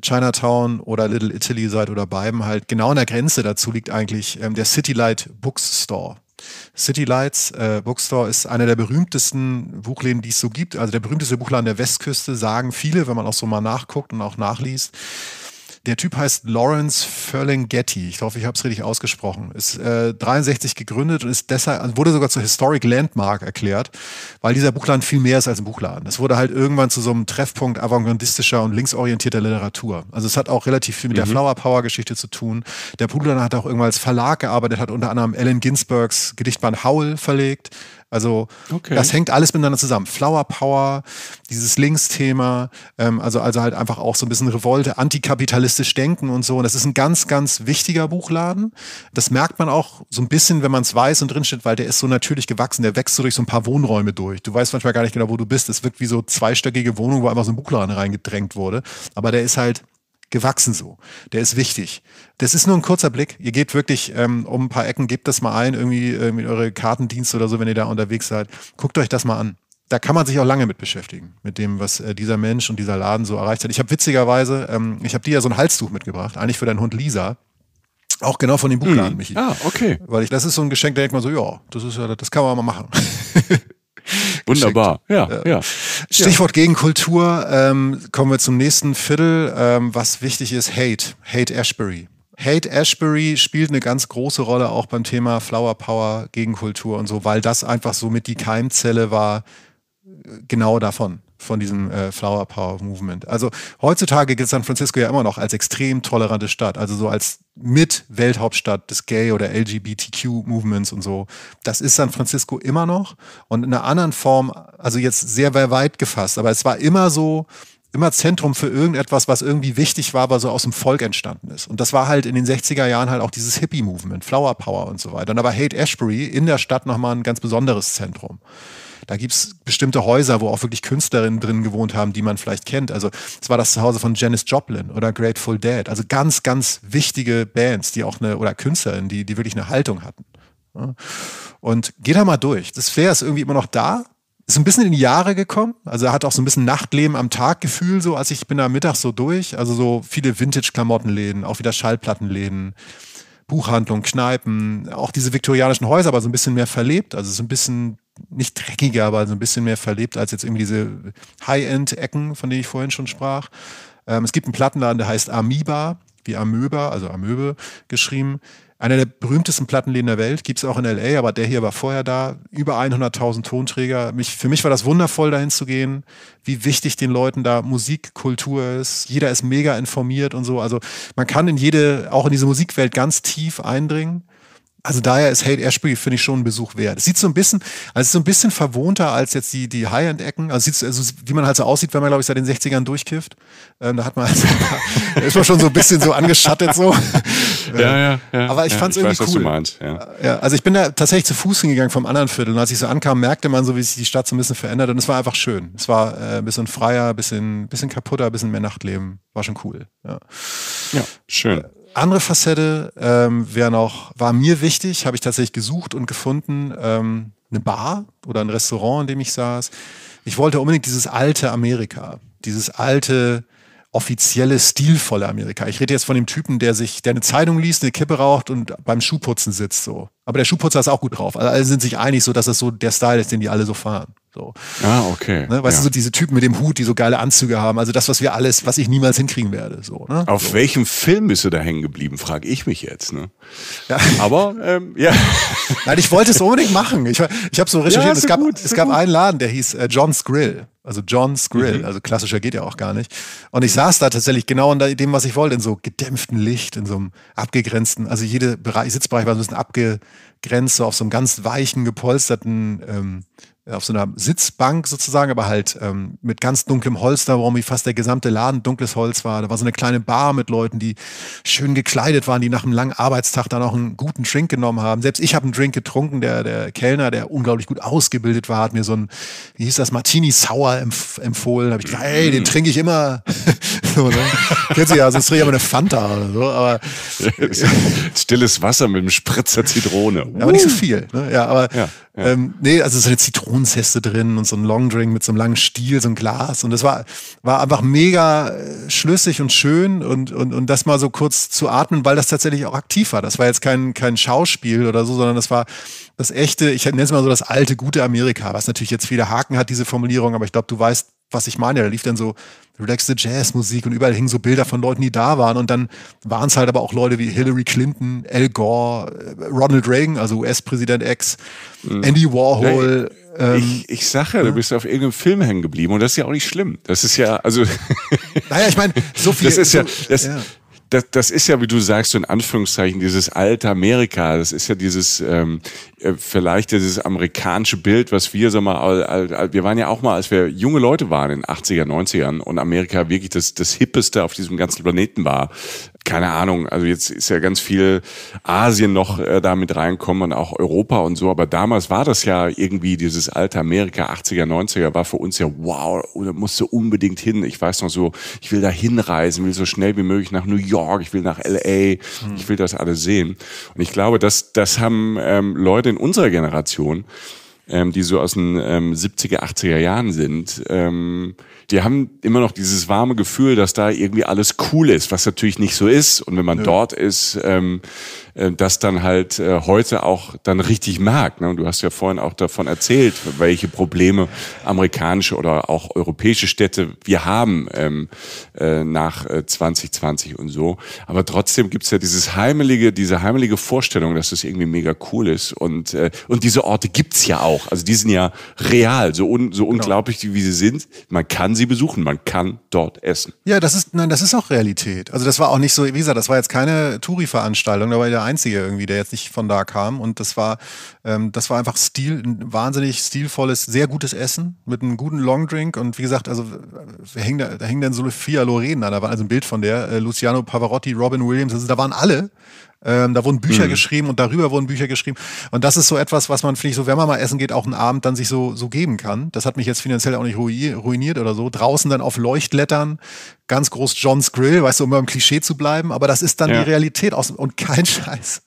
Chinatown oder Little Italy seid oder beiden halt, genau an der Grenze dazu liegt eigentlich ähm, der City Light Bookstore. City Lights äh, Bookstore ist einer der berühmtesten Buchläden, die es so gibt. Also der berühmteste Buchladen der Westküste, sagen viele, wenn man auch so mal nachguckt und auch nachliest. Der Typ heißt Lawrence Ferlinghetti. Ich hoffe, ich habe es richtig ausgesprochen. Ist äh, 63 gegründet und ist deshalb also wurde sogar zur Historic Landmark erklärt, weil dieser Buchladen viel mehr ist als ein Buchladen. Es wurde halt irgendwann zu so einem Treffpunkt avantgardistischer und linksorientierter Literatur. Also es hat auch relativ viel mit mhm. der Flower Power Geschichte zu tun. Der Buchladen hat auch irgendwann als Verlag gearbeitet, hat unter anderem Ellen Ginsbergs Gedichtband Howl verlegt. Also okay. das hängt alles miteinander zusammen. Flower Power, dieses Linksthema, ähm, also, also halt einfach auch so ein bisschen Revolte, antikapitalistisch denken und so. Und das ist ein ganz, ganz wichtiger Buchladen. Das merkt man auch so ein bisschen, wenn man es weiß und drinsteht, weil der ist so natürlich gewachsen. Der wächst so durch so ein paar Wohnräume durch. Du weißt manchmal gar nicht genau, wo du bist. Es wirkt wie so zweistöckige Wohnung, wo einfach so ein Buchladen reingedrängt wurde. Aber der ist halt gewachsen so. Der ist wichtig. Das ist nur ein kurzer Blick. Ihr geht wirklich ähm, um ein paar Ecken, gebt das mal ein, irgendwie äh, mit eure Kartendienste oder so, wenn ihr da unterwegs seid. Guckt euch das mal an. Da kann man sich auch lange mit beschäftigen, mit dem, was äh, dieser Mensch und dieser Laden so erreicht hat. Ich habe witzigerweise, ähm, ich habe dir ja so ein Halstuch mitgebracht, eigentlich für deinen Hund Lisa. Auch genau von dem mhm. Buchladen, hm. Michi. Ah, okay. Weil ich, das ist so ein Geschenk, da denkt man so, ja, das ist ja, das kann man mal machen. Wunderbar, ja, ja, Stichwort Gegenkultur. Ähm, kommen wir zum nächsten Viertel. Ähm, was wichtig ist, Hate. Hate Ashbury. Hate Ashbury spielt eine ganz große Rolle auch beim Thema Flower Power, Gegenkultur und so, weil das einfach so mit die Keimzelle war, genau davon von diesem äh, Flower Power Movement. Also heutzutage gilt San Francisco ja immer noch als extrem tolerante Stadt, also so als mit Welthauptstadt des Gay- oder LGBTQ-Movements und so. Das ist San Francisco immer noch und in einer anderen Form, also jetzt sehr weit gefasst, aber es war immer so, immer Zentrum für irgendetwas, was irgendwie wichtig war, aber so aus dem Volk entstanden ist. Und das war halt in den 60er Jahren halt auch dieses Hippie-Movement, Flower Power und so weiter. Und da war Haight Ashbury in der Stadt nochmal ein ganz besonderes Zentrum. Da gibt es bestimmte Häuser, wo auch wirklich Künstlerinnen drin gewohnt haben, die man vielleicht kennt. Also es war das Zuhause von Janis Joplin oder Grateful Dead. Also ganz, ganz wichtige Bands, die auch eine, oder Künstlerinnen, die, die wirklich eine Haltung hatten. Und geht da mal durch. Das Flair ist irgendwie immer noch da, ist ein bisschen in die Jahre gekommen. Also er hat auch so ein bisschen Nachtleben am Tag Gefühl, so als ich bin da mittags so durch. Also so viele Vintage-Klamottenläden, auch wieder Schallplattenläden, Buchhandlung, Kneipen, auch diese viktorianischen Häuser, aber so ein bisschen mehr verlebt. Also so ein bisschen nicht dreckiger, aber so ein bisschen mehr verlebt als jetzt irgendwie diese High-End-Ecken, von denen ich vorhin schon sprach. Ähm, es gibt einen Plattenladen, der heißt Amoeba, wie Amöba, also Amöbe geschrieben. Einer der berühmtesten Plattenläden der Welt, gibt es auch in L.A., aber der hier war vorher da. Über 100.000 Tonträger. Mich, für mich war das wundervoll, dahin zu gehen, wie wichtig den Leuten da Musikkultur ist. Jeder ist mega informiert und so. Also man kann in jede, auch in diese Musikwelt ganz tief eindringen. Also daher ist Hate Ashbury, finde ich, schon ein Besuch wert. Es sieht so ein bisschen, also so ein bisschen verwohnter als jetzt die, die High-End-Ecken. Also sieht also wie man halt so aussieht, wenn man, glaube ich, seit den 60ern durchkifft. Ähm, da hat man also, da ist man schon so ein bisschen so angeschattet so. Ja, ja, ja. Aber ich ja, fand es irgendwie weiß, cool. Was du meinst, ja. ja. also ich bin da tatsächlich zu Fuß hingegangen vom anderen Viertel. Und als ich so ankam, merkte man so, wie sich die Stadt so ein bisschen verändert. Und es war einfach schön. Es war äh, ein bisschen freier, ein bisschen, bisschen kaputter, ein bisschen mehr Nachtleben. War schon cool. Ja, ja schön. Äh, andere Facette ähm, wäre noch, war mir wichtig, habe ich tatsächlich gesucht und gefunden, ähm, eine Bar oder ein Restaurant, in dem ich saß. Ich wollte unbedingt dieses alte Amerika, dieses alte, offizielle, stilvolle Amerika. Ich rede jetzt von dem Typen, der sich, der eine Zeitung liest, eine Kippe raucht und beim Schuhputzen sitzt so. Aber der Schuhputzer ist auch gut drauf. Also alle sind sich einig, so dass das so der Style ist, den die alle so fahren. So. Ah, okay. Ne, weißt ja. du, so diese Typen mit dem Hut, die so geile Anzüge haben, also das, was wir alles, was ich niemals hinkriegen werde. So, ne? Auf so. welchem Film bist du da hängen geblieben, frage ich mich jetzt. Ne? Ja. Aber, ähm, ja. Nein, ich wollte es unbedingt machen. Ich, ich habe so recherchiert, ja, es, gab, gut, es gab einen Laden, der hieß äh, John's Grill. Also John Skrill, mhm. also klassischer geht ja auch gar nicht. Und ich saß da tatsächlich genau in dem, was ich wollte, in so gedämpftem Licht, in so einem abgegrenzten, also jeder Bereich, Sitzbereich war so ein bisschen abgegrenzt, so auf so einem ganz weichen, gepolsterten, ähm, auf so einer Sitzbank sozusagen, aber halt ähm, mit ganz dunklem Holster, warum wie fast der gesamte Laden dunkles Holz war. Da war so eine kleine Bar mit Leuten, die schön gekleidet waren, die nach einem langen Arbeitstag dann auch einen guten Drink genommen haben. Selbst ich habe einen Drink getrunken, der, der Kellner, der unglaublich gut ausgebildet war, hat mir so ein, wie hieß das, Martini Sour Wodka empf empfohlen. Habe ich gesagt, ey, den trinke ich immer. so, ne? Kennst du ja, sonst trinke ich aber eine Fanta oder so. Aber Stilles Wasser mit einem Spritzer Zitrone. Uh. Aber nicht so uh. viel. Ne? Ja, aber ja. Ja. Ähm, nee, also so eine Zitronenzeste drin und so ein Longdrink mit so einem langen Stiel, so ein Glas. Und das war, war einfach mega äh, schlüssig und schön und, und, und das mal so kurz zu atmen, weil das tatsächlich auch aktiv war. Das war jetzt kein, kein Schauspiel oder so, sondern das war das echte, ich nenne es mal so das alte, gute Amerika, was natürlich jetzt viele Haken hat, diese Formulierung, aber ich glaube, du weißt, was ich meine. Da lief dann so Jazz Musik und überall hingen so Bilder von Leuten, die da waren. Und dann waren es halt aber auch Leute wie Hillary Clinton, Al Gore, äh, Ronald Reagan, also US-Präsident Ex, mhm. Andy Warhol. Hey ähm, ich, ich sage ja, du ne? bist auf irgendeinem Film hängen geblieben und das ist ja auch nicht schlimm. Das ist ja, also. naja, ich meine, so viel. Das ist so, ja, das, ja das, das ist ja, wie du sagst, so in Anführungszeichen dieses alte Amerika. Das ist ja dieses ähm, äh, vielleicht dieses amerikanische Bild, was wir so mal, wir waren ja auch mal, als wir junge Leute waren in 80er, 90ern und Amerika wirklich das, das Hippeste auf diesem ganzen Planeten war keine Ahnung, also jetzt ist ja ganz viel Asien noch äh, da mit reinkommen und auch Europa und so, aber damals war das ja irgendwie dieses alte Amerika 80er, 90er war für uns ja wow, da musste unbedingt hin. Ich weiß noch so, ich will da hinreisen, will so schnell wie möglich nach New York, ich will nach LA, mhm. ich will das alles sehen. Und ich glaube, das, das haben ähm, Leute in unserer Generation, ähm, die so aus den ähm, 70er, 80er Jahren sind, ähm, die haben immer noch dieses warme Gefühl, dass da irgendwie alles cool ist, was natürlich nicht so ist. Und wenn man ja. dort ist, ähm, äh, das dann halt äh, heute auch dann richtig mag. Ne? Und du hast ja vorhin auch davon erzählt, welche Probleme amerikanische oder auch europäische Städte wir haben ähm, äh, nach äh, 2020 und so. Aber trotzdem gibt's ja dieses heimelige, diese heimelige Vorstellung, dass das irgendwie mega cool ist. Und, äh, und diese Orte gibt's ja auch. Also die sind ja real, so, un, so genau. unglaublich genau. wie sie sind. Man kann sie besuchen, man kann dort essen. Ja, das ist, nein, das ist auch Realität. Also das war auch nicht so, wie gesagt, das war jetzt keine Touri-Veranstaltung, da war ja Einzige irgendwie, der jetzt nicht von da kam. Und das war, ähm, das war einfach Stil, ein wahnsinnig stilvolles, sehr gutes Essen mit einem guten Longdrink. Und wie gesagt, also da äh, hängen da, da hing dann Sophia Loren an, da war also ein Bild von der, äh, Luciano Pavarotti, Robin Williams, also da waren alle. Ähm, da wurden Bücher mhm. geschrieben und darüber wurden Bücher geschrieben. Und das ist so etwas, was man, finde ich, so, wenn man mal essen geht, auch einen Abend dann sich so, so geben kann. Das hat mich jetzt finanziell auch nicht ruiniert oder so. Draußen dann auf Leuchtlettern ganz groß John's Grill, weißt du, um beim Klischee zu bleiben, aber das ist dann ja. die Realität aus, und kein Scheiß.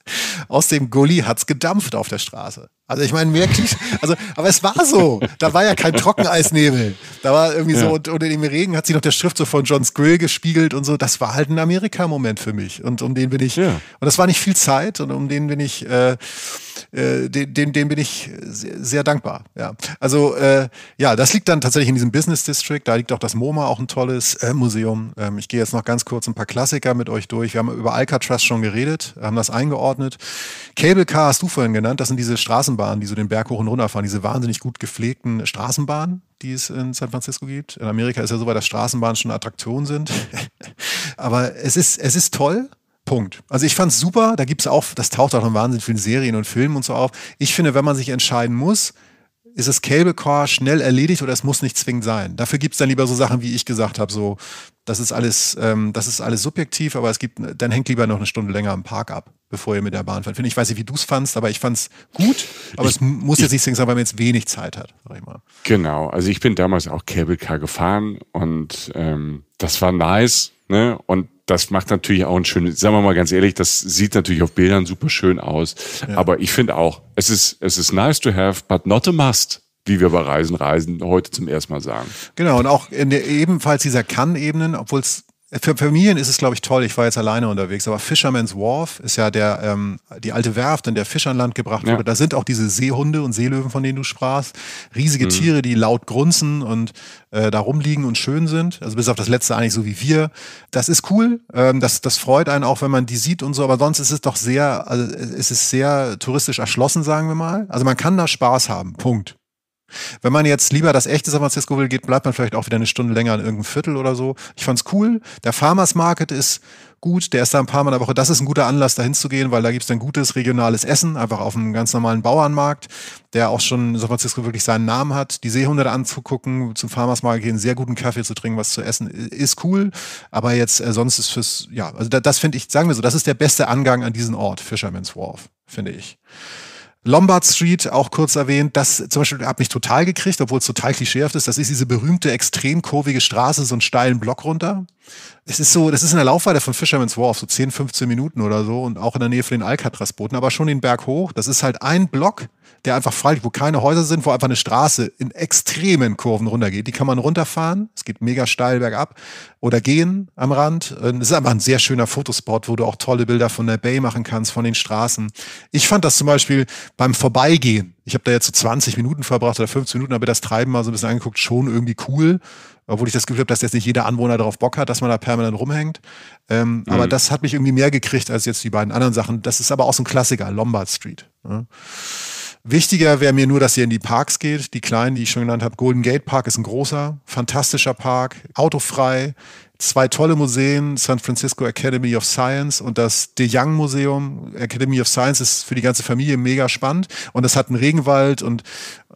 Aus dem Gully hat's gedampft auf der Straße. Also ich meine, mehr Klischee, also, aber es war so. Da war ja kein Trockeneisnebel. Da war irgendwie ja. so, und unter dem Regen hat sich noch der Schrift so von John's Grill gespiegelt und so. Das war halt ein Amerika-Moment für mich. Und um den bin ich, ja. und das war nicht viel Zeit und um den bin ich, äh, äh, den, den den bin ich sehr, sehr dankbar. Ja. Also äh, ja, das liegt dann tatsächlich in diesem Business District, da liegt auch das MoMA, auch ein tolles äh, Museum Stadium. Ähm, ich gehe jetzt noch ganz kurz ein paar Klassiker mit euch durch. Wir haben über Alcatraz schon geredet, haben das eingeordnet. Cable Car hast du vorhin genannt. Das sind diese Straßenbahnen, die so den Berg hoch und runter fahren. Diese wahnsinnig gut gepflegten Straßenbahnen, die es in San Francisco gibt. In Amerika ist ja so weit, dass Straßenbahnen schon Attraktionen sind. Aber es ist, es ist toll. Punkt. Also ich fand es super, da gibt es auch, das taucht auch in wahnsinnig vielen Serien und Filmen und so auf. Ich finde, wenn man sich entscheiden muss, ist das Cable Car schnell erledigt oder es muss nicht zwingend sein. Dafür gibt es dann lieber so Sachen, wie ich gesagt habe, so das ist alles, ähm, das ist alles subjektiv, aber es gibt, dann hängt lieber noch eine Stunde länger am Park ab, bevor ihr mit der Bahn fahrt. Ich weiß nicht, wie du es fandst, aber ich fand es gut. Aber ich, es muss jetzt nicht sein, weil man jetzt wenig Zeit hat, sag ich mal. Genau, also ich bin damals auch Cable Car gefahren und ähm, das war nice, ne? Und das macht natürlich auch ein schönes, sagen wir mal ganz ehrlich, das sieht natürlich auf Bildern super schön aus. Ja. Aber ich finde auch, es ist, es ist nice to have, but not a must wie wir bei Reisen reisen, heute zum ersten Mal sagen. Genau, und auch der, ebenfalls dieser Kann-Ebenen, obwohl es für Familien ist es, glaube ich, toll. Ich war jetzt alleine unterwegs, aber Fisherman's Wharf ist ja der, ähm, die alte Werft, in der Fisch an Land gebracht wurde. Ja. Da sind auch diese Seehunde und Seelöwen, von denen du sprachst. Riesige mhm. Tiere, die laut grunzen und äh, da rumliegen und schön sind. Also bis auf das letzte eigentlich so wie wir. Das ist cool. Ähm, das, das freut einen auch, wenn man die sieht und so. Aber sonst ist es doch sehr, also es ist sehr touristisch erschlossen, sagen wir mal. Also man kann da Spaß haben. Punkt. Wenn man jetzt lieber das echte San Francisco will, geht, bleibt man vielleicht auch wieder eine Stunde länger in irgendeinem Viertel oder so. Ich fand's cool. Der Farmers Market ist gut, der ist da ein paar Mal in der Woche. Das ist ein guter Anlass, da hinzugehen, weil da gibt's dann gutes regionales Essen, einfach auf einem ganz normalen Bauernmarkt, der auch schon in San Francisco wirklich seinen Namen hat. Die Seehunde anzugucken, zum Farmers Market gehen, sehr guten Kaffee zu trinken, was zu essen, äh, ist cool. Aber jetzt äh, sonst ist fürs, ja, also da, das finde ich, sagen wir so, das ist der beste Angang an diesen Ort, Fisherman's Wharf, finde ich. Lombard Street, auch kurz erwähnt, das zum Beispiel hat mich total gekriegt, obwohl es total klischeehaft ist. Das ist diese berühmte, extrem kurvige Straße, so einen steilen Block runter es ist so, das ist in der Laufweite von Fisherman's Wharf, so 10, 15 Minuten oder so und auch in der Nähe von den Alcatraz-Booten, aber schon den Berg hoch. Das ist halt ein Block, der einfach frei wo keine Häuser sind, wo einfach eine Straße in extremen Kurven runtergeht. Die kann man runterfahren, es geht mega steil bergab oder gehen am Rand. Es ist einfach ein sehr schöner Fotospot, wo du auch tolle Bilder von der Bay machen kannst, von den Straßen. Ich fand das zum Beispiel beim Vorbeigehen, ich habe da jetzt so 20 Minuten verbracht oder 15 Minuten, habe das Treiben mal so ein bisschen angeguckt, schon irgendwie cool obwohl ich das Gefühl habe, dass jetzt nicht jeder Anwohner darauf Bock hat, dass man da permanent rumhängt. Ähm, mhm. Aber das hat mich irgendwie mehr gekriegt als jetzt die beiden anderen Sachen. Das ist aber auch so ein Klassiker, Lombard Street. Ja. Ne? Wichtiger wäre mir nur, dass ihr in die Parks geht, die kleinen, die ich schon genannt habe. Golden Gate Park ist ein großer, fantastischer Park, autofrei, zwei tolle Museen, San Francisco Academy of Science und das De Young Museum. Academy of Science ist für die ganze Familie mega spannend und das hat einen Regenwald und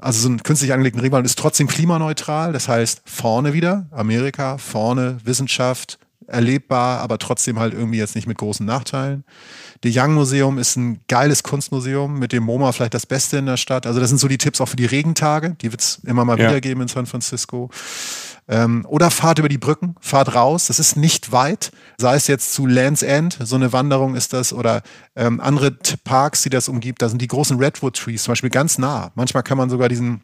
also so einen künstlich angelegten Regenwald ist trotzdem klimaneutral. Das heißt, vorne wieder Amerika, vorne Wissenschaft, erlebbar, aber trotzdem halt irgendwie jetzt nicht mit großen Nachteilen. Die Young Museum ist ein geiles Kunstmuseum, mit dem MoMA vielleicht das Beste in der Stadt. Also das sind so die Tipps auch für die Regentage, die wird es immer mal ja. wieder geben in San Francisco. Ähm, oder fahrt über die Brücken, fahrt raus. Das ist nicht weit. Sei es jetzt zu Lands End, so eine Wanderung ist das, oder ähm, andere Parks, die das umgibt. Da sind die großen Redwood Trees zum Beispiel ganz nah. Manchmal kann man sogar diesen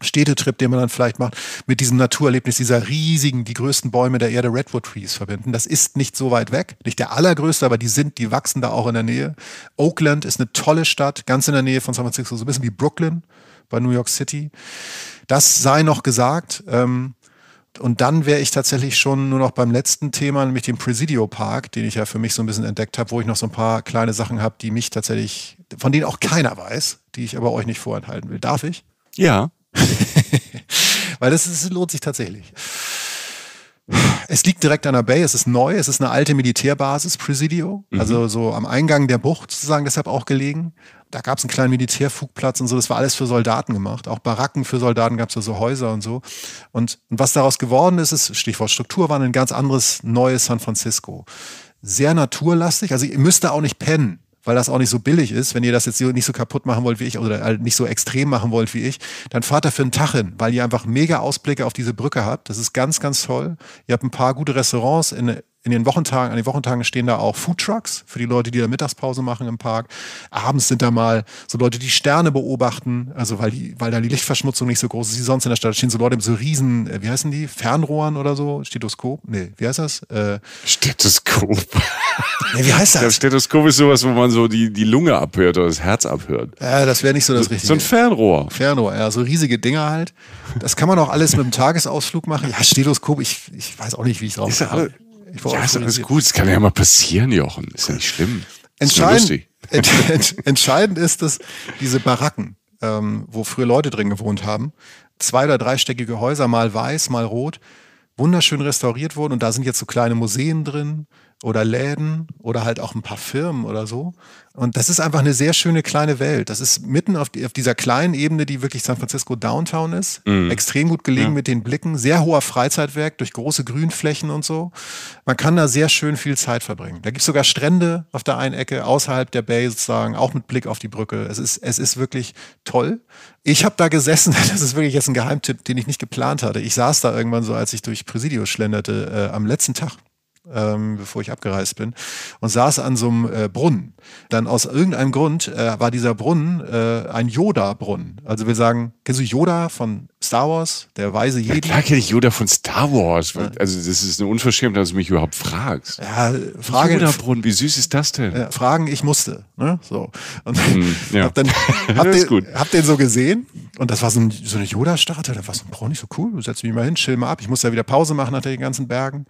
Städtetrip, den man dann vielleicht macht, mit diesem Naturerlebnis dieser riesigen, die größten Bäume der Erde, Redwood Trees verbinden. Das ist nicht so weit weg, nicht der allergrößte, aber die sind, die wachsen da auch in der Nähe. Oakland ist eine tolle Stadt, ganz in der Nähe von San Francisco, so ein bisschen wie Brooklyn bei New York City. Das sei noch gesagt. Ähm, und dann wäre ich tatsächlich schon nur noch beim letzten Thema, nämlich dem Presidio Park, den ich ja für mich so ein bisschen entdeckt habe, wo ich noch so ein paar kleine Sachen habe, die mich tatsächlich, von denen auch keiner weiß, die ich aber euch nicht vorenthalten will. Darf ich? Ja. Weil das, das lohnt sich tatsächlich. Es liegt direkt an der Bay, es ist neu, es ist eine alte Militärbasis, Presidio, mhm. also so am Eingang der Bucht sozusagen deshalb auch gelegen da gab es einen kleinen Militärflugplatz und so, das war alles für Soldaten gemacht. Auch Baracken für Soldaten gab es da so Häuser und so. Und, und was daraus geworden ist, ist Stichwort Struktur, war ein ganz anderes neues San Francisco. Sehr naturlastig, also ihr müsst da auch nicht pennen weil das auch nicht so billig ist. Wenn ihr das jetzt nicht so kaputt machen wollt wie ich oder halt nicht so extrem machen wollt wie ich, dann fahrt da für einen Tag hin, weil ihr einfach mega Ausblicke auf diese Brücke habt. Das ist ganz, ganz toll. Ihr habt ein paar gute Restaurants in in den Wochentagen, an den Wochentagen stehen da auch Foodtrucks für die Leute, die da Mittagspause machen im Park. Abends sind da mal so Leute, die Sterne beobachten, also weil, die, weil da die Lichtverschmutzung nicht so groß ist wie sonst in der Stadt. Stehen so Leute mit so riesen, äh, wie heißen die? Fernrohren oder so? Stethoskop? Nee, wie heißt das? Äh, Stethoskop. Nee, wie heißt das? Der Stethoskop ist sowas, wo man so die, die Lunge abhört oder das Herz abhört. Ja, äh, das wäre nicht so das Richtige. So ein Fernrohr. Fernrohr, ja, so riesige Dinger halt. Das kann man auch alles mit einem Tagesausflug machen. Ja, Stethoskop, ich, ich weiß auch nicht, wie ich drauf komme ja, ist alles gut. Das kann ja mal passieren, Jochen. Ist ja nicht schlimm. Entscheidend, ent, ent, entscheidend ist, dass diese Baracken, ähm, wo früher Leute drin gewohnt haben, zwei- oder dreistöckige Häuser, mal weiß, mal rot, wunderschön restauriert wurden. Und da sind jetzt so kleine Museen drin oder Läden oder halt auch ein paar Firmen oder so. Und das ist einfach eine sehr schöne kleine Welt. Das ist mitten auf, die, auf dieser kleinen Ebene, die wirklich San Francisco Downtown ist. Mhm. Extrem gut gelegen ja. mit den Blicken. Sehr hoher Freizeitwerk durch große Grünflächen und so. Man kann da sehr schön viel Zeit verbringen. Da gibt es sogar Strände auf der einen Ecke, außerhalb der Bay sozusagen, auch mit Blick auf die Brücke. Es ist, es ist wirklich toll. Ich habe da gesessen, das ist wirklich jetzt ein Geheimtipp, den ich nicht geplant hatte. Ich saß da irgendwann so, als ich durch Presidio schlenderte, äh, am letzten Tag ähm, bevor ich abgereist bin, und saß an so einem äh, Brunnen. Dann aus irgendeinem Grund äh, war dieser Brunnen äh, ein Yoda-Brunnen. Also wir sagen, kennst du Yoda von Star Wars, der weise Jedi? Ja, klar kenne ich Yoda von Star Wars. Ja. Also das ist eine Unverschämtheit, dass du mich überhaupt fragst. Ja, Frage, Yoda-Brunnen, wie süß ist das denn? Äh, Fragen, ich musste. Ne? So. Und hm, ja. hab, dann, hab, den, hab den so gesehen und das war so, ein, so eine Yoda-Statue, da war so, boah, nicht so cool, du setzt mich mal hin, chill mal ab. Ich muss ja wieder Pause machen nach den ganzen Bergen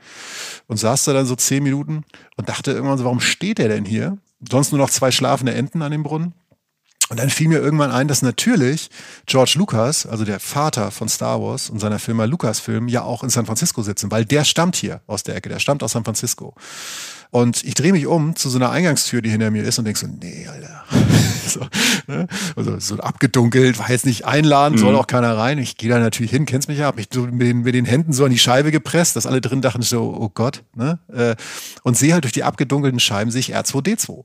und saß da dann so zehn Minuten und dachte irgendwann so, warum steht der denn hier? Sonst nur noch zwei schlafende Enten an dem Brunnen. Und dann fiel mir irgendwann ein, dass natürlich George Lucas, also der Vater von Star Wars und seiner Firma Lucasfilm, ja auch in San Francisco sitzen, weil der stammt hier aus der Ecke, der stammt aus San Francisco. Und ich drehe mich um zu so einer Eingangstür, die hinter mir ist und denke so, nee, Alter. so, ne? Also so abgedunkelt, war jetzt nicht einladen, soll mhm. auch keiner rein. Ich gehe da natürlich hin, kennst mich ja, hab mich so mit, den, mit den Händen so an die Scheibe gepresst, dass alle drin dachten so, oh Gott. Ne? Äh, und sehe halt durch die abgedunkelten Scheiben sich R2D2.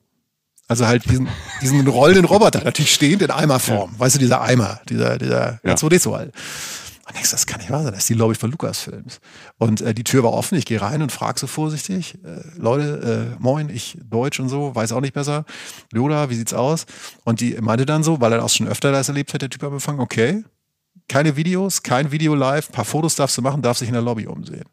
Also halt diesen, diesen rollenden Roboter, natürlich stehend in Eimerform. Ja. Weißt du, dieser Eimer, dieser, dieser ja. R2D2 halt. Und denkst, das kann nicht wahr sein. Das ist die Lobby von Lukas-Films. Und äh, die Tür war offen. Ich gehe rein und frage so vorsichtig: äh, Leute, äh, moin, ich Deutsch und so, weiß auch nicht besser. Lola, wie sieht's aus? Und die meinte dann so, weil er auch schon öfter das erlebt hat, der Typ am Empfang: Okay, keine Videos, kein Video live, paar Fotos darfst du machen, darfst dich in der Lobby umsehen.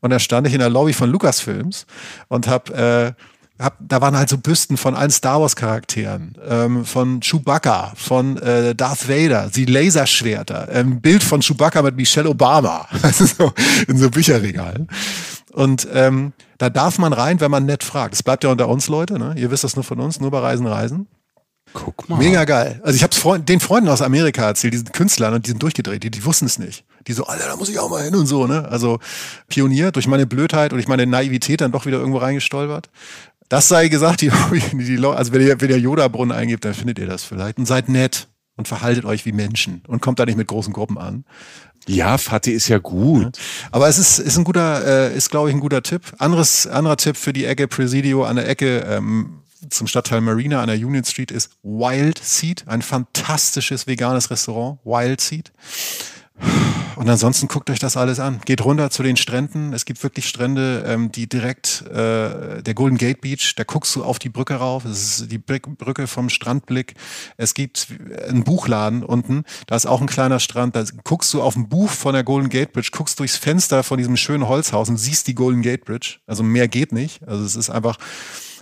Und da stand ich in der Lobby von Lukas-Films und habe äh, hab, da waren halt so Büsten von allen Star Wars Charakteren, ähm, von Chewbacca, von äh, Darth Vader, die Laserschwerter, ein ähm, Bild von Chewbacca mit Michelle Obama, also so, in so Bücherregalen. Und ähm, da darf man rein, wenn man nett fragt. Es bleibt ja unter uns, Leute. Ne? Ihr wisst das nur von uns, nur bei Reisen, Reisen. Guck mal. Mega geil. Also ich habe Freund, den Freunden aus Amerika erzählt, diesen Künstlern, und die sind durchgedreht, die, die wussten es nicht. Die so, Alter, da muss ich auch mal hin und so, ne? Also Pionier durch meine Blödheit und ich meine Naivität dann doch wieder irgendwo reingestolpert. Das sei gesagt, die, die, die, also wenn ihr, wenn ihr Yoda-Brunnen eingebt, dann findet ihr das vielleicht. Und seid nett und verhaltet euch wie Menschen und kommt da nicht mit großen Gruppen an. Ja, Fatih ist ja gut. Aber es ist, ist ein guter, äh, ist glaube ich ein guter Tipp. Anderes, anderer Tipp für die Ecke Presidio an der Ecke ähm, zum Stadtteil Marina an der Union Street ist Wild Seed, ein fantastisches veganes Restaurant. Wild Seed. Und ansonsten guckt euch das alles an. Geht runter zu den Stränden. Es gibt wirklich Strände, ähm, die direkt, äh, der Golden Gate Beach, da guckst du auf die Brücke rauf. Das ist die Brücke vom Strandblick. Es gibt einen Buchladen unten. Da ist auch ein kleiner Strand. Da guckst du auf ein Buch von der Golden Gate Bridge, guckst durchs Fenster von diesem schönen Holzhaus und siehst die Golden Gate Bridge. Also mehr geht nicht. Also es ist einfach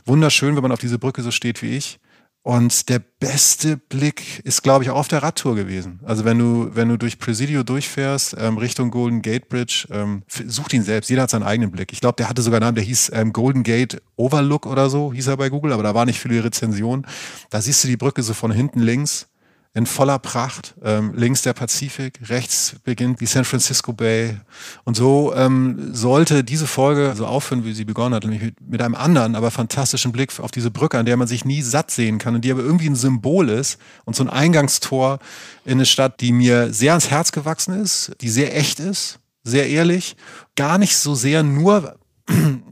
wunderschön, wenn man auf diese Brücke so steht wie ich und der beste Blick ist, glaube ich, auch auf der Radtour gewesen. Also wenn du, wenn du durch Presidio durchfährst, ähm, Richtung Golden Gate Bridge, ähm, sucht ihn selbst. Jeder hat seinen eigenen Blick. Ich glaube, der hatte sogar einen Namen, der hieß ähm, Golden Gate Overlook oder so, hieß er bei Google, aber da war nicht viele Rezension. Da siehst du die Brücke so von hinten links in voller Pracht. Ähm, links der Pazifik, rechts beginnt die San Francisco Bay. Und so ähm, sollte diese Folge so aufhören, wie sie begonnen hat, nämlich mit, mit einem anderen, aber fantastischen Blick auf diese Brücke, an der man sich nie satt sehen kann und die aber irgendwie ein Symbol ist und so ein Eingangstor in eine Stadt, die mir sehr ans Herz gewachsen ist, die sehr echt ist, sehr ehrlich, gar nicht so sehr nur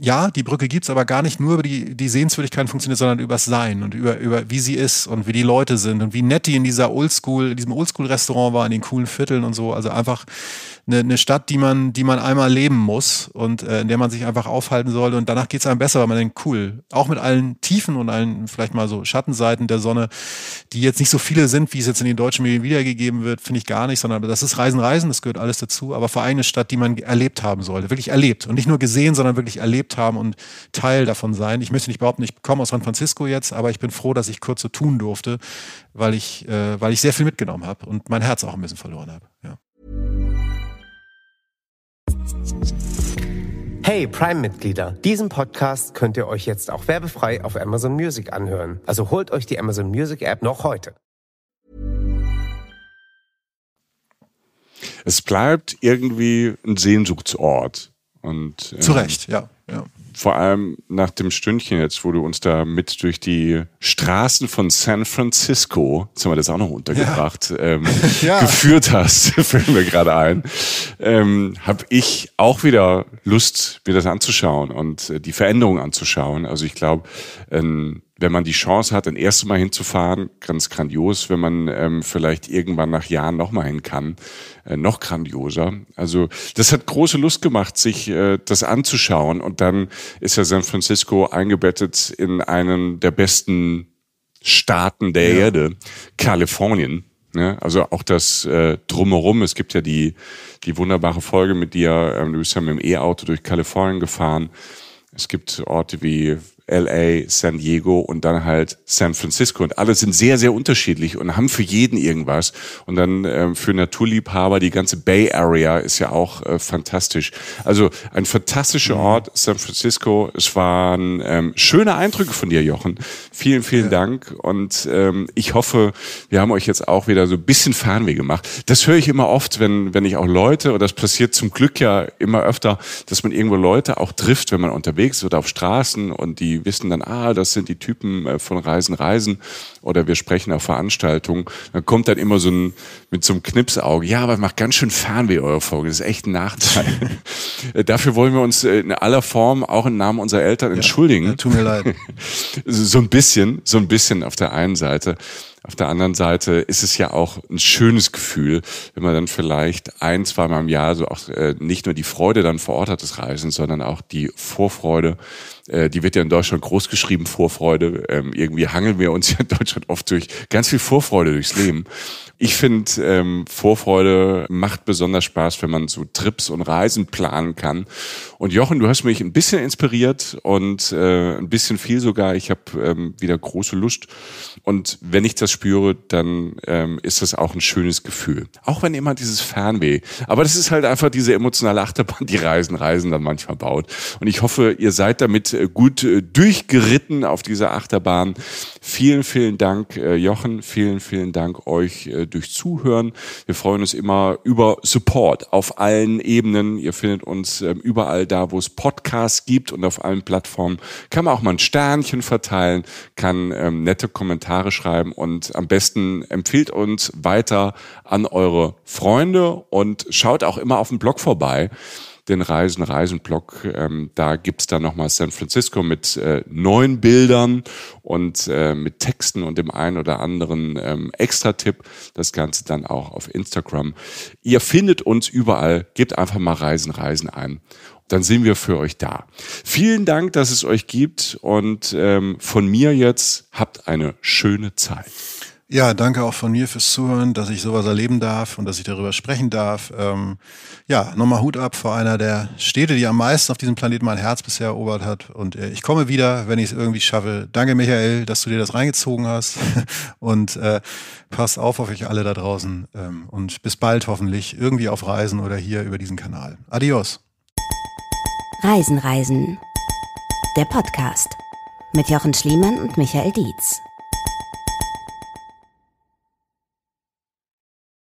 ja, die Brücke gibt's, aber gar nicht nur über die, die Sehenswürdigkeiten funktioniert, sondern übers Sein und über, über wie sie ist und wie die Leute sind und wie nett die in dieser Oldschool, in diesem Oldschool-Restaurant war, in den coolen Vierteln und so. Also einfach eine, eine Stadt, die man, die man einmal leben muss und äh, in der man sich einfach aufhalten soll. Und danach geht es einem besser, weil man denkt, cool, auch mit allen Tiefen und allen vielleicht mal so Schattenseiten der Sonne, die jetzt nicht so viele sind, wie es jetzt in den deutschen Medien wiedergegeben wird, finde ich gar nicht, sondern das ist Reisen, Reisen, das gehört alles dazu, aber vor allem eine Stadt, die man erlebt haben sollte, wirklich erlebt und nicht nur gesehen, sondern wirklich erlebt haben und Teil davon sein. Ich möchte nicht behaupten, ich komme aus San Francisco jetzt, aber ich bin froh, dass ich kurz so tun durfte, weil ich, äh, weil ich sehr viel mitgenommen habe und mein Herz auch ein bisschen verloren habe. Ja. Hey Prime-Mitglieder, diesen Podcast könnt ihr euch jetzt auch werbefrei auf Amazon Music anhören. Also holt euch die Amazon Music App noch heute. Es bleibt irgendwie ein Sehnsuchtsort. Und, ähm, Zu Recht, ja. ja vor allem nach dem Stündchen jetzt, wo du uns da mit durch die Straßen von San Francisco, jetzt haben wir das auch noch untergebracht, ja. Ähm, ja. geführt hast, fällt mir gerade ein, ähm, habe ich auch wieder Lust, mir das anzuschauen und äh, die Veränderung anzuschauen. Also ich glaube, ähm, wenn man die Chance hat, ein erstes Mal hinzufahren, ganz grandios. Wenn man ähm, vielleicht irgendwann nach Jahren nochmal hin kann, äh, noch grandioser. Also das hat große Lust gemacht, sich äh, das anzuschauen. Und dann ist ja San Francisco eingebettet in einen der besten Staaten der ja. Erde, Kalifornien. Ne? Also auch das äh, Drumherum. Es gibt ja die, die wunderbare Folge mit dir. Ähm, du bist ja mit dem E-Auto durch Kalifornien gefahren. Es gibt Orte wie LA, San Diego und dann halt San Francisco. Und alle sind sehr, sehr unterschiedlich und haben für jeden irgendwas. Und dann äh, für Naturliebhaber, die ganze Bay Area ist ja auch äh, fantastisch. Also ein fantastischer mhm. Ort, San Francisco. Es waren ähm, schöne Eindrücke von dir, Jochen. Vielen, vielen ja. Dank. Und ähm, ich hoffe, wir haben euch jetzt auch wieder so ein bisschen Fernweh gemacht. Das höre ich immer oft, wenn, wenn ich auch Leute, und das passiert zum Glück ja immer öfter, dass man irgendwo Leute auch trifft, wenn man unterwegs ist oder auf Straßen und die die wissen dann, ah, das sind die Typen äh, von Reisen, Reisen oder wir sprechen auf Veranstaltungen. Dann kommt dann immer so ein, mit so einem Knipsauge, ja, aber macht ganz schön Fernweh eure Folge, das ist echt ein Nachteil. Äh, dafür wollen wir uns äh, in aller Form auch im Namen unserer Eltern entschuldigen. Ja, tut mir leid. so ein bisschen, so ein bisschen auf der einen Seite. Auf der anderen Seite ist es ja auch ein schönes Gefühl, wenn man dann vielleicht ein, zweimal im Jahr so auch äh, nicht nur die Freude dann vor Ort hat des Reisens, sondern auch die Vorfreude. Äh, die wird ja in Deutschland großgeschrieben, Vorfreude. Ähm, irgendwie hangeln wir uns ja in Deutschland oft durch ganz viel Vorfreude durchs Leben. Ich finde, ähm, Vorfreude macht besonders Spaß, wenn man so Trips und Reisen planen kann. Und Jochen, du hast mich ein bisschen inspiriert und äh, ein bisschen viel sogar. Ich habe ähm, wieder große Lust. Und wenn ich das spüre, dann ähm, ist das auch ein schönes Gefühl. Auch wenn immer dieses Fernweh. Aber das ist halt einfach diese emotionale Achterbahn, die Reisen, Reisen dann manchmal baut. Und ich hoffe, ihr seid damit äh, gut äh, durchgeritten auf dieser Achterbahn. Vielen, vielen Dank, äh, Jochen. Vielen, vielen Dank euch Äh, durch Zuhören. Wir freuen uns immer über Support auf allen Ebenen. Ihr findet uns ähm, überall da, wo es Podcasts gibt und auf allen Plattformen. Kann man auch mal ein Sternchen verteilen, kann ähm, nette Kommentare schreiben und am besten empfiehlt uns weiter an eure Freunde und schaut auch immer auf dem Blog vorbei den Reisen, Reisenblock. Ähm, da gibt's dann nochmal San Francisco mit äh, neuen Bildern und äh, mit Texten und dem einen oder anderen ähm, Extra-Tipp. Das Ganze dann auch auf Instagram. Ihr findet uns überall. Gebt einfach mal Reisen, Reisen ein dann sind wir für euch da. Vielen Dank, dass es euch gibt und ähm, von mir jetzt habt eine schöne Zeit. Ja, danke auch von mir fürs Zuhören, dass ich sowas erleben darf und dass ich darüber sprechen darf. Ähm, ja, nochmal Hut ab vor einer der Städte, die am meisten auf diesem Planeten mein Herz bisher erobert hat. Und äh, ich komme wieder, wenn ich es irgendwie schaffe. Danke, Michael, dass du dir das reingezogen hast. und äh, passt auf auf euch alle da draußen. Ähm, und bis bald hoffentlich, irgendwie auf Reisen oder hier über diesen Kanal. Adios. Reisen, Reisen. Der Podcast mit Jochen Schliemann und Michael Dietz.